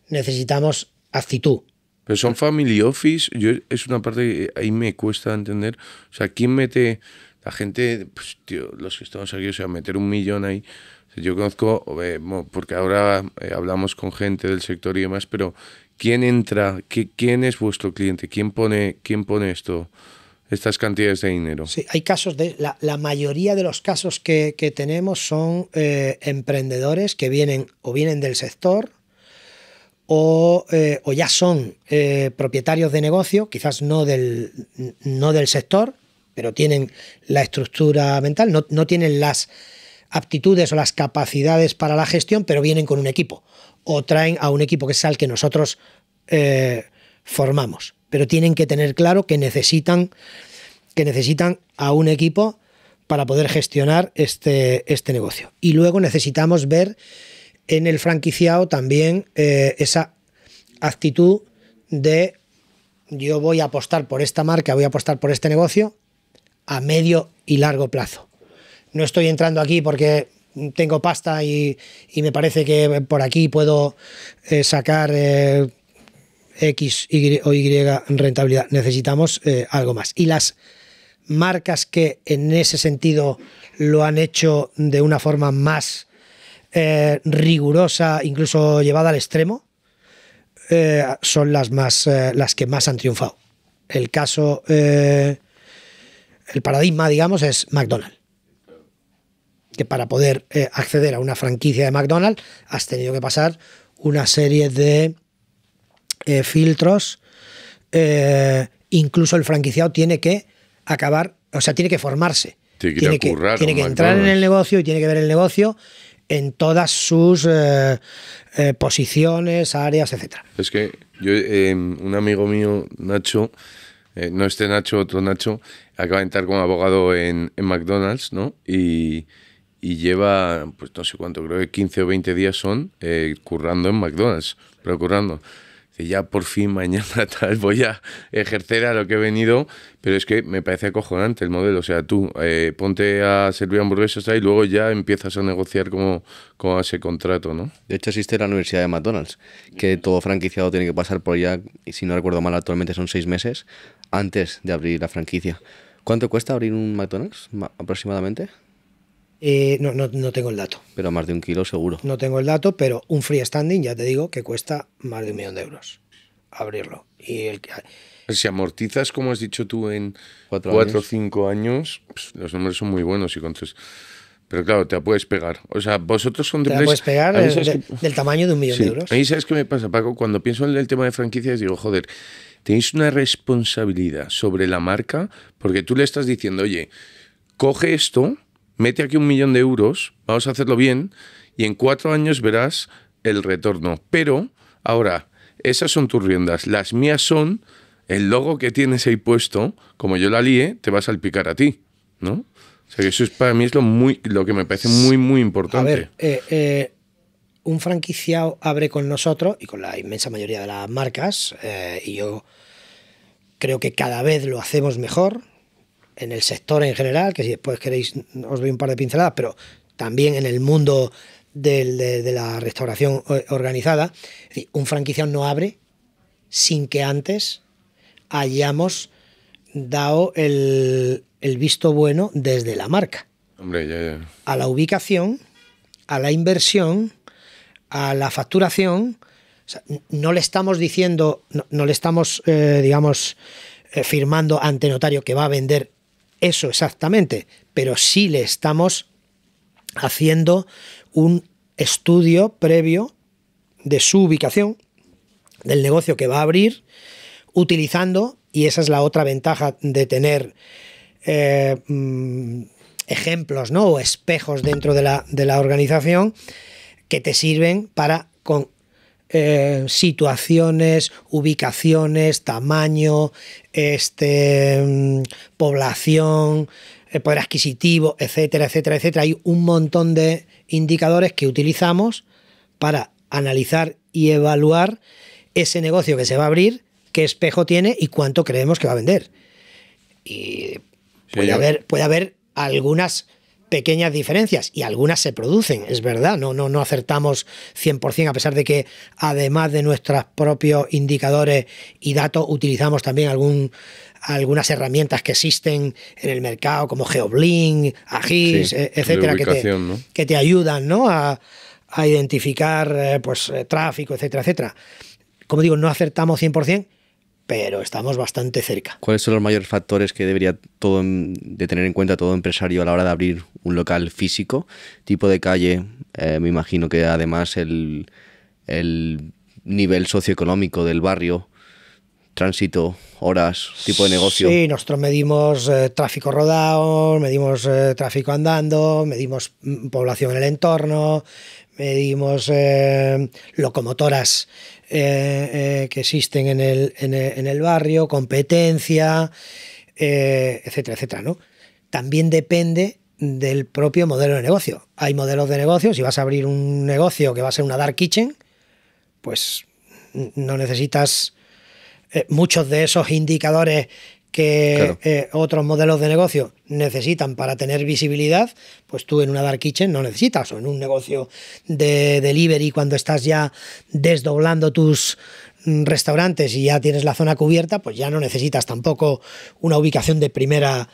Speaker 1: necesitamos actitud.
Speaker 2: Pero son family office, yo, es una parte que ahí me cuesta entender. O sea, ¿quién mete... La gente, pues, los que estamos aquí, o sea, meter un millón ahí. yo conozco, eh, porque ahora eh, hablamos con gente del sector y demás, pero ¿quién entra? ¿Quién es vuestro cliente? ¿Quién pone, quién pone esto? Estas cantidades de dinero. Sí,
Speaker 1: hay casos de. La, mayoría de los casos que, tenemos son eh, emprendedores que vienen o vienen del sector o, ya son propietarios de negocio, quizás no del, no del sector, pero tienen la estructura mental, no, tienen las aptitudes o las capacidades para la gestión, pero vienen con un equipo o traen a un equipo que es al que nosotros eh, formamos. Pero tienen que tener claro que necesitan, que necesitan a un equipo para poder gestionar este, este negocio. Y luego necesitamos ver en el franquiciado también eh, esa actitud de yo voy a apostar por esta marca, voy a apostar por este negocio, a medio y largo plazo. No estoy entrando aquí porque tengo pasta y, me parece que por aquí puedo eh, sacar eh, X y, o Y rentabilidad. Necesitamos eh, algo más. Y las marcas que en ese sentido lo han hecho de una forma más rigurosa, incluso llevada al extremo, son las, más, las que más han triunfado. El caso el paradigma, digamos, es McDonald's. Que para poder eh, acceder a una franquicia de McDonald's has tenido que pasar una serie de eh, filtros. Eh, incluso el franquiciado tiene que acabar, o sea, tiene que formarse.
Speaker 2: Tiene que, entrar en el
Speaker 1: negocio y tiene que ver el negocio en todas sus posiciones, áreas, etc.
Speaker 2: Es que yo, un amigo mío, Nacho, eh, no este Nacho, otro Nacho, acaba de entrar como abogado en, McDonald's, ¿no? Y, lleva, pues no sé cuánto, creo que 15 o 20 días son eh, currando en McDonald's, pero currando. ya por fin mañana tal voy a ejercer a lo que he venido, pero es que me parece acojonante el modelo. O sea, tú eh, ponte a servir hamburguesas ahí y luego ya empiezas a negociar como cómo ese contrato,
Speaker 3: ¿no? De hecho, existe la Universidad de McDonald's, que todo franquiciado tiene que pasar por allá, y si no recuerdo mal, actualmente son seis meses, antes de abrir la franquicia. ¿Cuánto cuesta abrir un McDonald's aproximadamente?
Speaker 1: Eh, no, no, no, tengo el dato.
Speaker 3: Pero más de un kilo seguro.
Speaker 1: No tengo el dato, pero un freestanding, ya te digo, que cuesta más de un millón de euros abrirlo. Y el...
Speaker 2: Si amortizas, como has dicho tú, en cuatro o cinco años, pues, los números son muy buenos y entonces... Pero claro, te la puedes pegar. O sea, vosotros son... Te puedes pegar del
Speaker 1: tamaño de un millón de euros. A sabes
Speaker 2: qué me pasa, Paco, cuando pienso en el tema de franquicias digo, joder, tenéis una responsabilidad sobre la marca porque tú le estás diciendo, oye, coge esto, mete aquí un millón de euros, vamos a hacerlo bien y en cuatro años verás el retorno. Pero ahora, esas son tus riendas, las mías son el logo que tienes ahí puesto, como yo la lié, te va a salpicar a ti, ¿no? O sea que eso es, para mí es lo, muy, lo que me parece muy, muy importante. A ver,
Speaker 1: eh, eh un franquiciado abre con nosotros y con la inmensa mayoría de las marcas, eh, y yo creo que cada vez lo hacemos mejor en el sector en general, que si después queréis os doy un par de pinceladas, pero también en el mundo de, la restauración organizada, un franquiciado no abre sin que antes hayamos dado el, visto bueno desde la marca. A la ubicación, a la inversión a la facturación, no le estamos diciendo, no, le estamos, eh, digamos, eh, firmando ante notario que va a vender eso exactamente, pero sí le estamos haciendo un estudio previo de su ubicación, del negocio que va a abrir, utilizando, y esa es la otra ventaja de tener eh, mm, ejemplos ¿no? o espejos dentro de la, de la organización, que te sirven para con eh, situaciones, ubicaciones, tamaño, este, mm, población, eh, poder adquisitivo, etcétera, etcétera, etcétera. Hay un montón de indicadores que utilizamos para analizar y evaluar ese negocio que se va a abrir, qué espejo tiene y cuánto creemos que va a vender. Y puede, haber, puede haber algunas pequeñas diferencias y algunas se producen, es verdad, no, no, no acertamos 100% a pesar de que además de nuestros propios indicadores y datos utilizamos también algún, algunas herramientas que existen en el mercado como Geoblink, Agis, e-, etcétera, que te, ayudan ¿no? a, identificar eh, pues, tráfico, etcétera, etcétera. Como digo, no acertamos 100%, pero estamos bastante cerca.
Speaker 3: ¿Cuáles son los mayores factores que debería de tener en cuenta todo empresario a la hora de abrir un local físico? Tipo de calle, eh, me imagino que además el, nivel socioeconómico del barrio, tránsito, horas, tipo de negocio. Sí,
Speaker 1: nosotros medimos eh, tráfico rodado, medimos eh, tráfico andando, medimos mm, población en el entorno, medimos locomotoras eh, eh, que existen en el, en barrio, competencia, eh, etcétera, etcétera, ¿no? También depende del propio modelo de negocio. Hay modelos de negocio, si vas a abrir un negocio que va a ser una dark kitchen, pues no necesitas muchos de esos indicadores que eh, otros modelos de negocio necesitan para tener visibilidad, pues tú en una dark kitchen no necesitas, o en un negocio de delivery cuando estás ya desdoblando tus mm, restaurantes y ya tienes la zona cubierta, pues ya no necesitas tampoco una ubicación de primera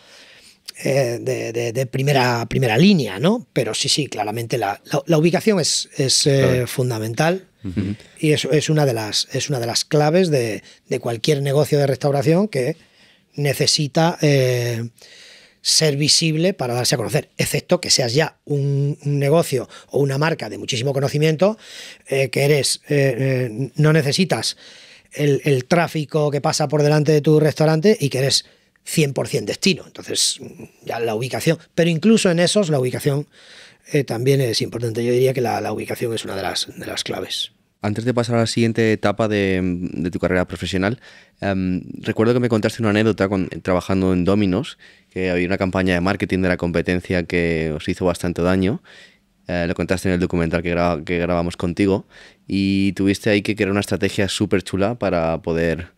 Speaker 1: eh, de, primera, primera línea, ¿no? Pero sí, sí, claramente la, ubicación es, es eh, fundamental y eso es una de las, es una de las claves de cualquier negocio de restauración que necesita eh, ser visible para darse a conocer, excepto que seas ya un, negocio o una marca de muchísimo conocimiento, eh, que eres, eh, no necesitas el, tráfico que pasa por delante de tu restaurante y que eres 100% destino. Entonces, ya la ubicación, pero incluso en esos la ubicación también es importante. Yo diría que la, ubicación es una de las claves.
Speaker 3: Antes de pasar a la siguiente etapa de, tu carrera profesional, em, recuerdo que me contaste una anécdota trabajando en Dominos, que había una campaña de marketing de la competencia que os hizo bastante daño. Eh, lo contaste en el documental que, grabamos contigo y tuviste ahí que crear una estrategia súper chula para poder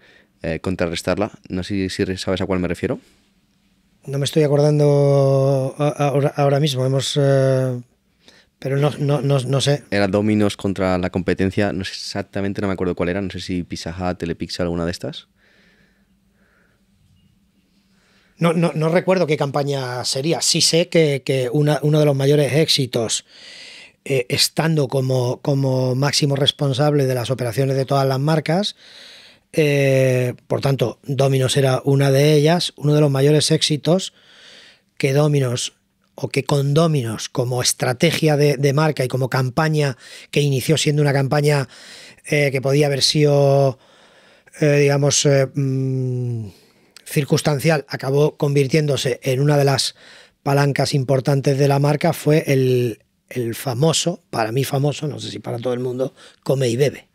Speaker 3: eh, contrarrestarla. No sé si sabes a cuál me refiero.
Speaker 1: No me estoy acordando ahora mismo. Hemos. Eh, pero no, sé.
Speaker 3: Era Dominos contra la competencia, no sé exactamente, no me acuerdo cuál era, no sé si pisajá Telepizza, alguna de estas.
Speaker 1: No, no, recuerdo qué campaña sería. Sí sé que, uno de los mayores éxitos, eh, estando como, como máximo responsable de las operaciones de todas las marcas, eh, por tanto, Dominos era una de ellas, uno de los mayores éxitos que Dominos o que Condóminos, como estrategia de, marca y como campaña que inició siendo una campaña eh, que podía haber sido, eh, digamos, eh, mm, circunstancial, acabó convirtiéndose en una de las palancas importantes de la marca, fue el, famoso, para mí famoso, no sé si para todo el mundo, come y bebe.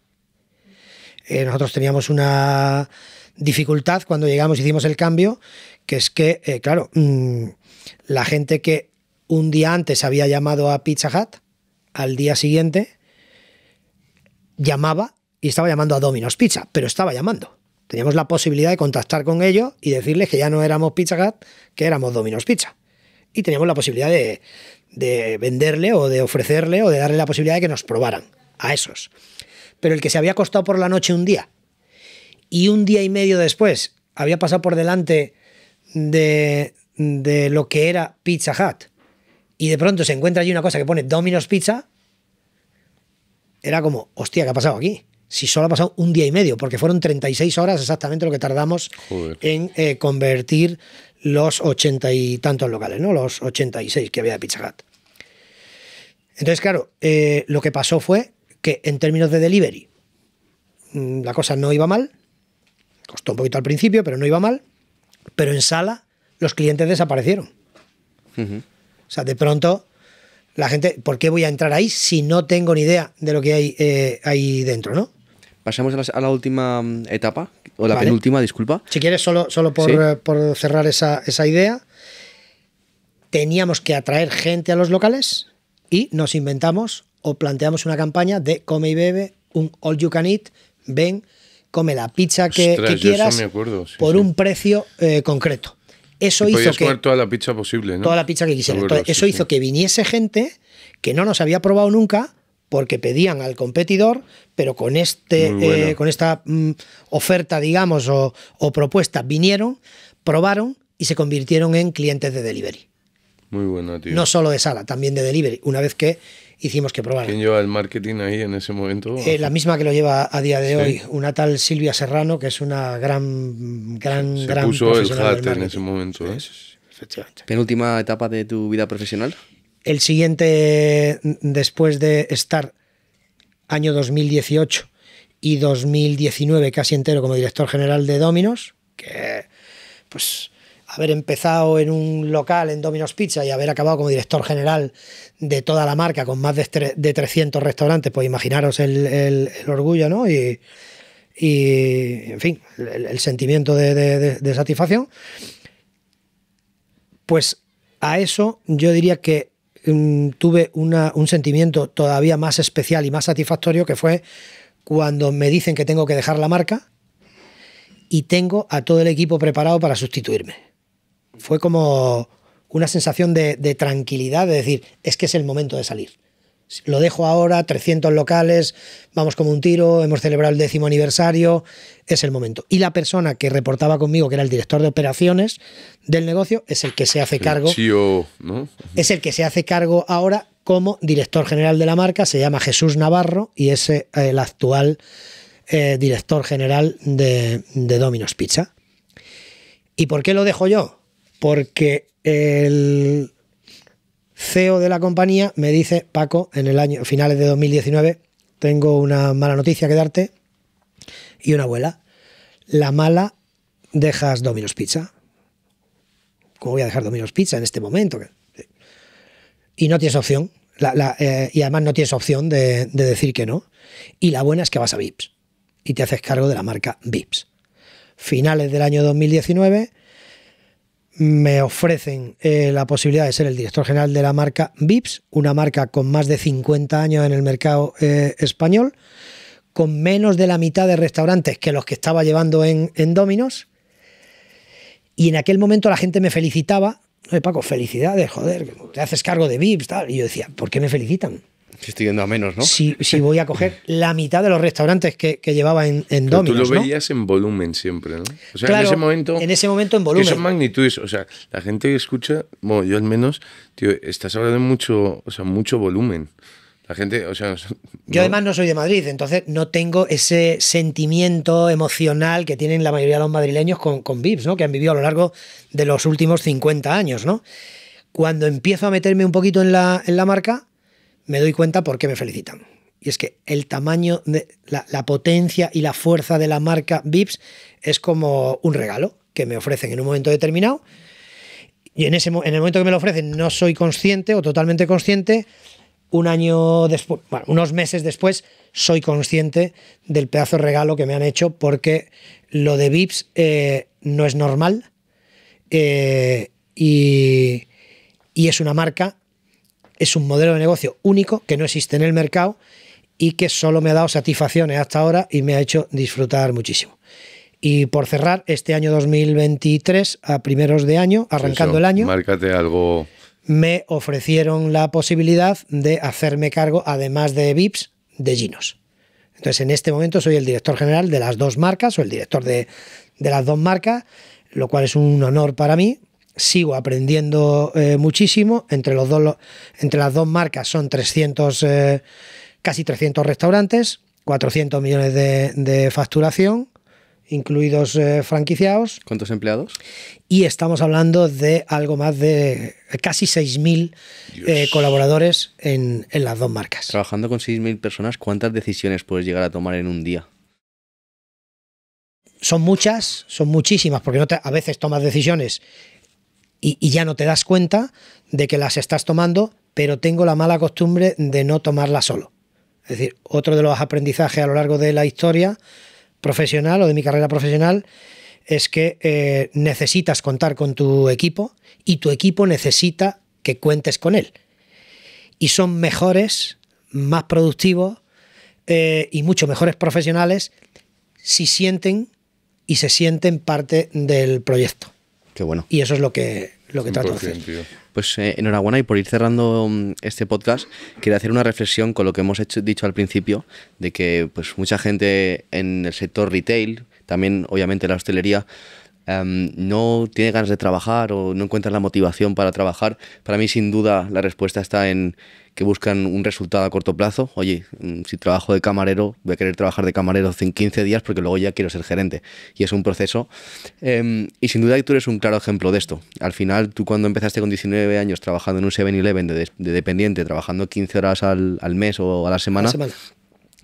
Speaker 1: nosotros teníamos una dificultad cuando llegamos, hicimos el cambio, que es que, claro, mm, la gente que un día antes había llamado a Pizza Hut, al día siguiente llamaba y estaba llamando a Domino's Pizza, pero estaba llamando. Teníamos la posibilidad de contactar con ellos y decirles que ya no éramos Pizza Hut, que éramos Domino's Pizza. Y teníamos la posibilidad de, venderle o de ofrecerle o de darle la posibilidad de que nos probaran a esos. Pero el que se había acostado por la noche un día y un día y medio después había pasado por delante de, de lo que era Pizza Hut y de pronto se encuentra allí una cosa que pone Domino's Pizza, era como, hostia, ¿qué ha pasado aquí? Si solo ha pasado un día y medio, porque fueron 36 horas exactamente lo que tardamos en eh, convertir los ochenta y tantos locales, ¿no? Los 86 que había de Pizza Hut. Entonces, claro, eh, lo que pasó fue que en términos de delivery, mm, la cosa no iba mal. Costó un poquito al principio, pero no iba mal. Pero en sala, los clientes desaparecieron. O sea, de pronto la gente, ¿por qué voy a entrar ahí si no tengo ni idea de lo que hay eh, ahí dentro, no?
Speaker 3: Pasamos a la, última mm, etapa, o la penúltima,
Speaker 1: disculpa. Si quieres, solo, solo por, eh, cerrar esa, idea, teníamos que atraer gente a los locales y nos inventamos o planteamos una campaña de come y bebe, un all you can eat, ven, come la pizza que, quieras por un precio eh, concreto. Eso hizo que.
Speaker 2: toda la pizza posible, Toda la pizza que eso hizo
Speaker 1: que viniese gente que no nos había probado nunca porque pedían al competidor, pero con, este, eh, con esta mm, oferta, digamos, o, o propuesta, vinieron, probaron y se convirtieron en clientes de delivery.
Speaker 2: Muy bueno, tío. No solo
Speaker 1: de sala, también de delivery. Una vez que hicimos que probar.
Speaker 2: ¿Quién lleva el marketing ahí en ese momento? Eh, la misma que
Speaker 1: lo lleva a día de hoy, una tal Silvia Serrano, que es una gran, gran, gran puso el en
Speaker 3: ese momento. ¿eh? ¿Penúltima etapa de tu vida profesional?
Speaker 1: El siguiente, después de estar año 2018 y 2019 casi entero como director general de Dominos, que pues haber empezado en un local en Domino's Pizza y haber acabado como director general de toda la marca con más de, 300 restaurantes, pues imaginaros el, orgullo, ¿no? Y, en fin, el, sentimiento de, satisfacción. Pues a eso yo diría que mm, tuve un sentimiento todavía más especial y más satisfactorio que fue cuando me dicen que tengo que dejar la marca y tengo a todo el equipo preparado para sustituirme fue como una sensación de, tranquilidad, de decir, es que es el momento de salir. Lo dejo ahora, 300 locales, vamos como un tiro, hemos celebrado el décimo aniversario, es el momento. Y la persona que reportaba conmigo, que era el director de operaciones del negocio, es el que se hace cargo. E es el que se hace cargo ahora como director general de la marca, se llama Jesús Navarro y es eh, el actual eh, director general de, de Domino's Pizza. ¿Y por qué lo dejo yo? porque el CEO de la compañía me dice, Paco, en el año finales de 2019 tengo una mala noticia que darte y una abuela. La mala, dejas Domino's Pizza. ¿Cómo voy a dejar Domino's Pizza en este momento? Y no tienes opción. Eh, y además no tienes opción de, de, decir que no. Y la buena es que vas a Vips y te haces cargo de la marca Vips. Finales del año 2019, me ofrecen eh, la posibilidad de ser el director general de la marca Vips, una marca con más de 50 años en el mercado eh, español, con menos de la mitad de restaurantes que los que estaba llevando en, Dominos. Y en aquel momento la gente me felicitaba. Paco, felicidades, joder, te haces cargo de Vips, Y yo decía, ¿por qué me felicitan?
Speaker 3: estoy yendo a menos, ¿no?
Speaker 1: Si, voy a coger la mitad de los restaurantes que, que llevaba en, en Tú lo veías
Speaker 2: en volumen siempre, ¿no? O sea, en ese momento.
Speaker 1: En ese momento en volumen. son
Speaker 2: magnitudes. O sea, la gente que escucha, bueno, yo al menos, tío, estás hablando de mucho, o sea, mucho volumen. La gente, o sea.
Speaker 1: yo además no soy de Madrid, entonces no tengo ese sentimiento emocional que tienen la mayoría de los madrileños con, con VIPs, ¿no? Que han vivido a lo largo de los últimos 50 años, ¿no? Cuando empiezo a meterme un poquito en la, en la marca, me doy cuenta por qué me felicitan. Y es que el tamaño, la, potencia y la fuerza de la marca Vips es como un regalo que me ofrecen en un momento determinado. Y en, ese, en el momento que me lo ofrecen no soy consciente o totalmente consciente. Un año después, bueno, unos meses después, soy consciente del pedazo de regalo que me han hecho porque lo de VIPs eh, no es normal eh, y, es una marca es un modelo de negocio único que no existe en el mercado y que solo me ha dado satisfacciones hasta ahora y me ha hecho disfrutar muchísimo. Y por cerrar, este año 2023, a primeros de año, arrancando el año. Me ofrecieron la posibilidad de hacerme cargo, además de VIPs, de Ginos. Entonces, en este momento soy el director general de las dos marcas o el director de, de las dos marcas, lo cual es un honor para mí, sigo aprendiendo eh, muchísimo. Entre, las dos marcas son 300, eh, casi 300 restaurantes, 400 millones de, facturación, incluidos eh, franquiciados.
Speaker 3: ¿Cuántos empleados?
Speaker 1: Y estamos hablando de algo más de casi 6.000 colaboradores en, las dos marcas.
Speaker 3: Trabajando con 6.000 personas, ¿cuántas decisiones puedes llegar a tomar en un día?
Speaker 1: son muchas, son muchísimas, porque a veces tomas decisiones y, ya no te das cuenta de que las estás tomando, pero tengo la mala costumbre de no tomarlas solo. Es decir, otro de los aprendizajes a lo largo de la historia profesional o de mi carrera profesional es que eh, necesitas contar con tu equipo y tu equipo necesita que cuentes con él. Y son mejores, más productivos eh, y mucho mejores profesionales si sienten y se sienten parte del proyecto. Y eso es lo que, lo que trato de hacer.
Speaker 3: Pues eh, enhorabuena y por ir cerrando mm, este podcast, quería hacer una reflexión con lo que hemos hecho, dicho al principio, de que pues mucha gente en el sector retail, también obviamente la hostelería, Em, no tiene ganas de trabajar o no encuentra la motivación para trabajar, para mí sin duda la respuesta está en que buscan un resultado a corto plazo. Oye, mm, si trabajo de camarero, voy a querer trabajar de camarero en 15 días porque luego ya quiero ser gerente. Y es un proceso. Em, y sin duda tú eres un claro ejemplo de esto. Al final, tú cuando empezaste con 19 años trabajando en un 7-Eleven de, dependiente, trabajando 15 horas al, mes o a la semana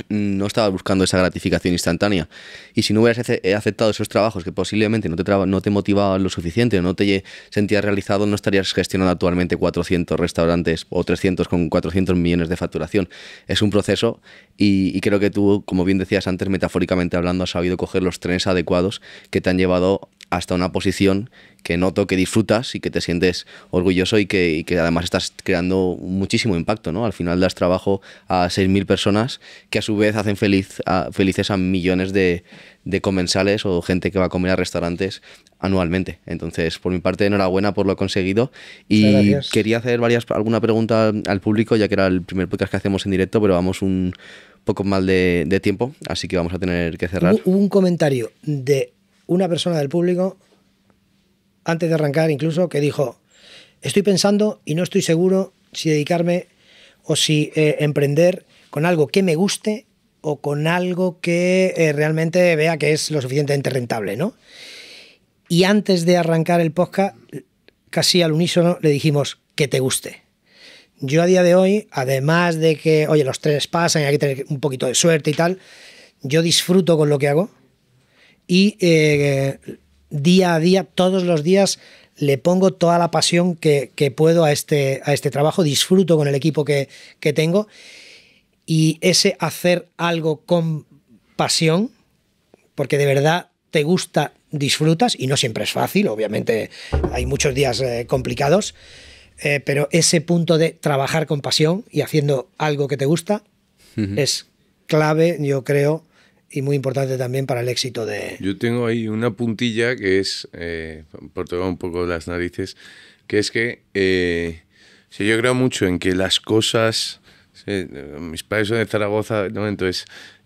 Speaker 3: no estabas buscando esa gratificación instantánea. Y si no hubieras eh, aceptado esos trabajos que posiblemente no te, no te motivaban lo suficiente, no te sentías realizado, no estarías gestionando actualmente 400 restaurantes o 300 con 400 millones de facturación. Es un proceso y, y creo que tú, como bien decías antes, metafóricamente hablando, has sabido coger los trenes adecuados que te han llevado hasta una posición que noto que disfrutas y que te sientes orgulloso y que, además estás creando muchísimo impacto, ¿no? Al final das trabajo a 6.000 personas que a su vez hacen feliz felices a millones de, comensales o gente que va a comer a restaurantes anualmente. Entonces, por mi parte, enhorabuena por lo conseguido y quería hacer varias, alguna pregunta al público, ya que era el primer podcast que hacemos en directo, pero vamos un poco mal de, de tiempo, así que vamos a tener que cerrar.
Speaker 1: Hubo un comentario de una persona del público, antes de arrancar incluso, que dijo, estoy pensando y no estoy seguro si dedicarme o si eh, emprender con algo que me guste o con algo que eh, realmente vea que es lo suficientemente rentable, ¿no? Y antes de arrancar el podcast, casi al unísono le dijimos que te guste. Yo a día de hoy, además de que, oye, los tres pasan y hay que tener un poquito de suerte y tal, yo disfruto con lo que hago y eh, día a día, todos los días, le pongo toda la pasión que, puedo a este, a este, trabajo, disfruto con el equipo que, tengo y ese hacer algo con pasión, porque de verdad te gusta, disfrutas, y no siempre es fácil, obviamente hay muchos días eh, complicados, eh, pero ese punto de trabajar con pasión y haciendo algo que te gusta es clave, yo creo, y muy importante también para el éxito de...
Speaker 2: Yo tengo ahí una puntilla que es, eh, por tocar un poco las narices, que es que eh, si yo creo mucho en que las cosas... mis padres son de Zaragoza, entonces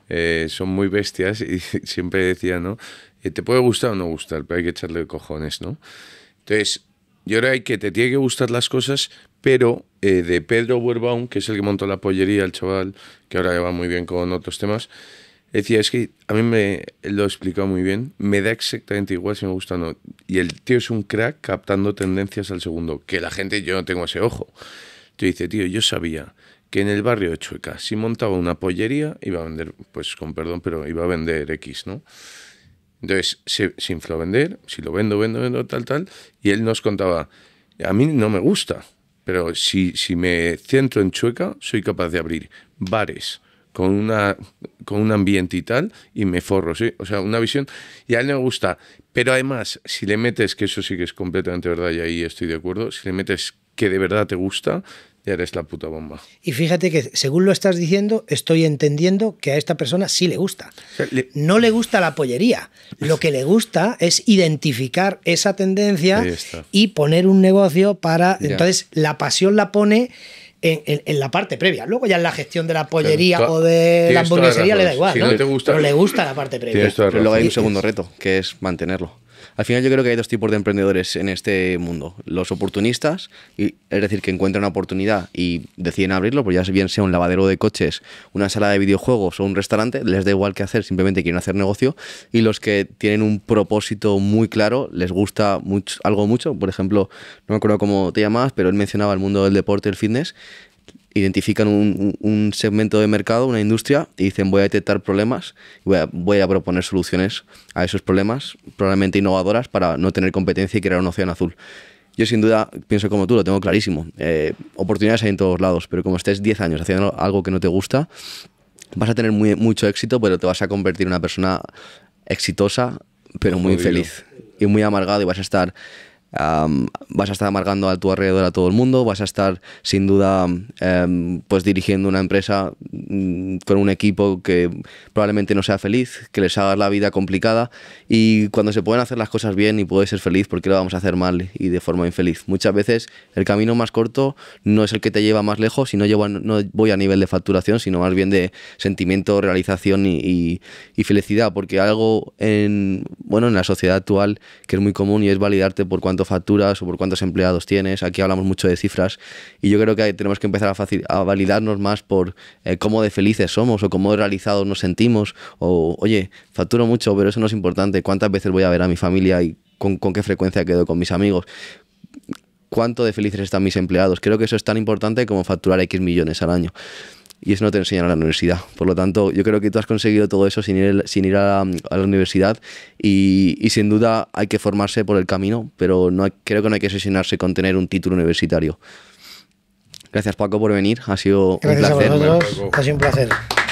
Speaker 2: eh, son muy bestias y siempre decían, ¿no? Eh, te puede gustar o no gustar, pero hay que echarle cojones, ¿no? Entonces, yo creo que te tiene que gustar las cosas, pero de Pedro Buervaun... que es el que montó la pollería, el chaval, que ahora va muy bien con otros temas, Decía, es que a mí me lo he explicado muy bien, me da exactamente igual si me gusta o no. Y el tío es un crack captando tendencias al segundo, que la gente, yo no tengo ese ojo. Te dice, tío, yo sabía que en el barrio de Chueca, si montaba una pollería, iba a vender, pues con perdón, pero iba a vender X, ¿no? Entonces, se, se infló a vender, si lo vendo, vendo, vendo, tal, tal. Y él nos contaba, a mí no me gusta, pero si, si me centro en Chueca, soy capaz de abrir bares, con, una, con un ambiente y tal, y me forro, ¿sí? O sea, una visión, y a él le gusta. Pero además, si le metes, que eso sí que es completamente verdad, y ahí estoy de acuerdo, si le metes que de verdad te gusta, ya eres la puta bomba.
Speaker 1: Y fíjate que, según lo estás diciendo, estoy entendiendo que a esta persona sí le gusta. No le gusta la pollería. Lo que le gusta es identificar esa tendencia y poner un negocio para. Entonces, la pasión la pone en, en, la parte previa. Luego ya en la gestión de la pollería o de la hamburguesería le da igual. ¿no? pero le gusta la parte previa. Pero luego hay un segundo
Speaker 3: reto, que es mantenerlo. Al final yo creo que hay dos tipos de emprendedores en este mundo. Los oportunistas, es decir, que encuentran una oportunidad y deciden abrirlo, pues ya bien sea un lavadero de coches, una sala de videojuegos o un restaurante, les da igual qué hacer, simplemente quieren hacer negocio. Y los que tienen un propósito muy claro, les gusta mucho, algo mucho, por ejemplo, no me acuerdo cómo te llamabas, pero él mencionaba el mundo del deporte, el fitness, identifican un, segmento de mercado, una industria, y dicen voy a detectar problemas, voy a, voy a proponer soluciones a esos problemas, probablemente innovadoras, para no tener competencia y crear un océano azul. Yo sin duda pienso como tú, lo tengo clarísimo. Eh, oportunidades hay en todos lados, pero como estés 10 años haciendo algo que no te gusta, vas a tener muy, mucho éxito, pero te vas a convertir en una persona exitosa, pero muy feliz y muy amargado y vas a estar vas a estar amargando a tu alrededor a todo el mundo, vas a estar sin duda em, pues dirigiendo una empresa mm, con un equipo que probablemente no sea feliz, que les haga la vida complicada y cuando se pueden hacer las cosas bien y puedes ser feliz, ¿por qué lo vamos a hacer mal y de forma infeliz? Muchas veces el camino más corto no es el que te lleva más lejos y no, no voy a nivel de facturación, sino más bien de sentimiento, realización y, felicidad, porque algo en, bueno, en la sociedad actual que es muy común y es validarte por cuanto facturas o por cuántos empleados tienes. Aquí hablamos mucho de cifras y yo creo que tenemos que empezar a, validarnos más por eh, cómo de felices somos o cómo realizados nos sentimos. O, oye, facturo mucho, pero eso no es importante. ¿Cuántas veces voy a ver a mi familia y con, con qué frecuencia quedo con mis amigos? ¿Cuánto de felices están mis empleados? Creo que eso es tan importante como facturar X millones al año y eso no te enseñan a la universidad. Por lo tanto, yo creo que tú has conseguido todo eso sin ir, sin ir a, la, universidad y, sin duda hay que formarse por el camino, pero no creo que no hay que obsesionarse con tener un título universitario. Gracias Paco por venir, ha sido un placer. A vosotros.
Speaker 1: Ha sido un placer.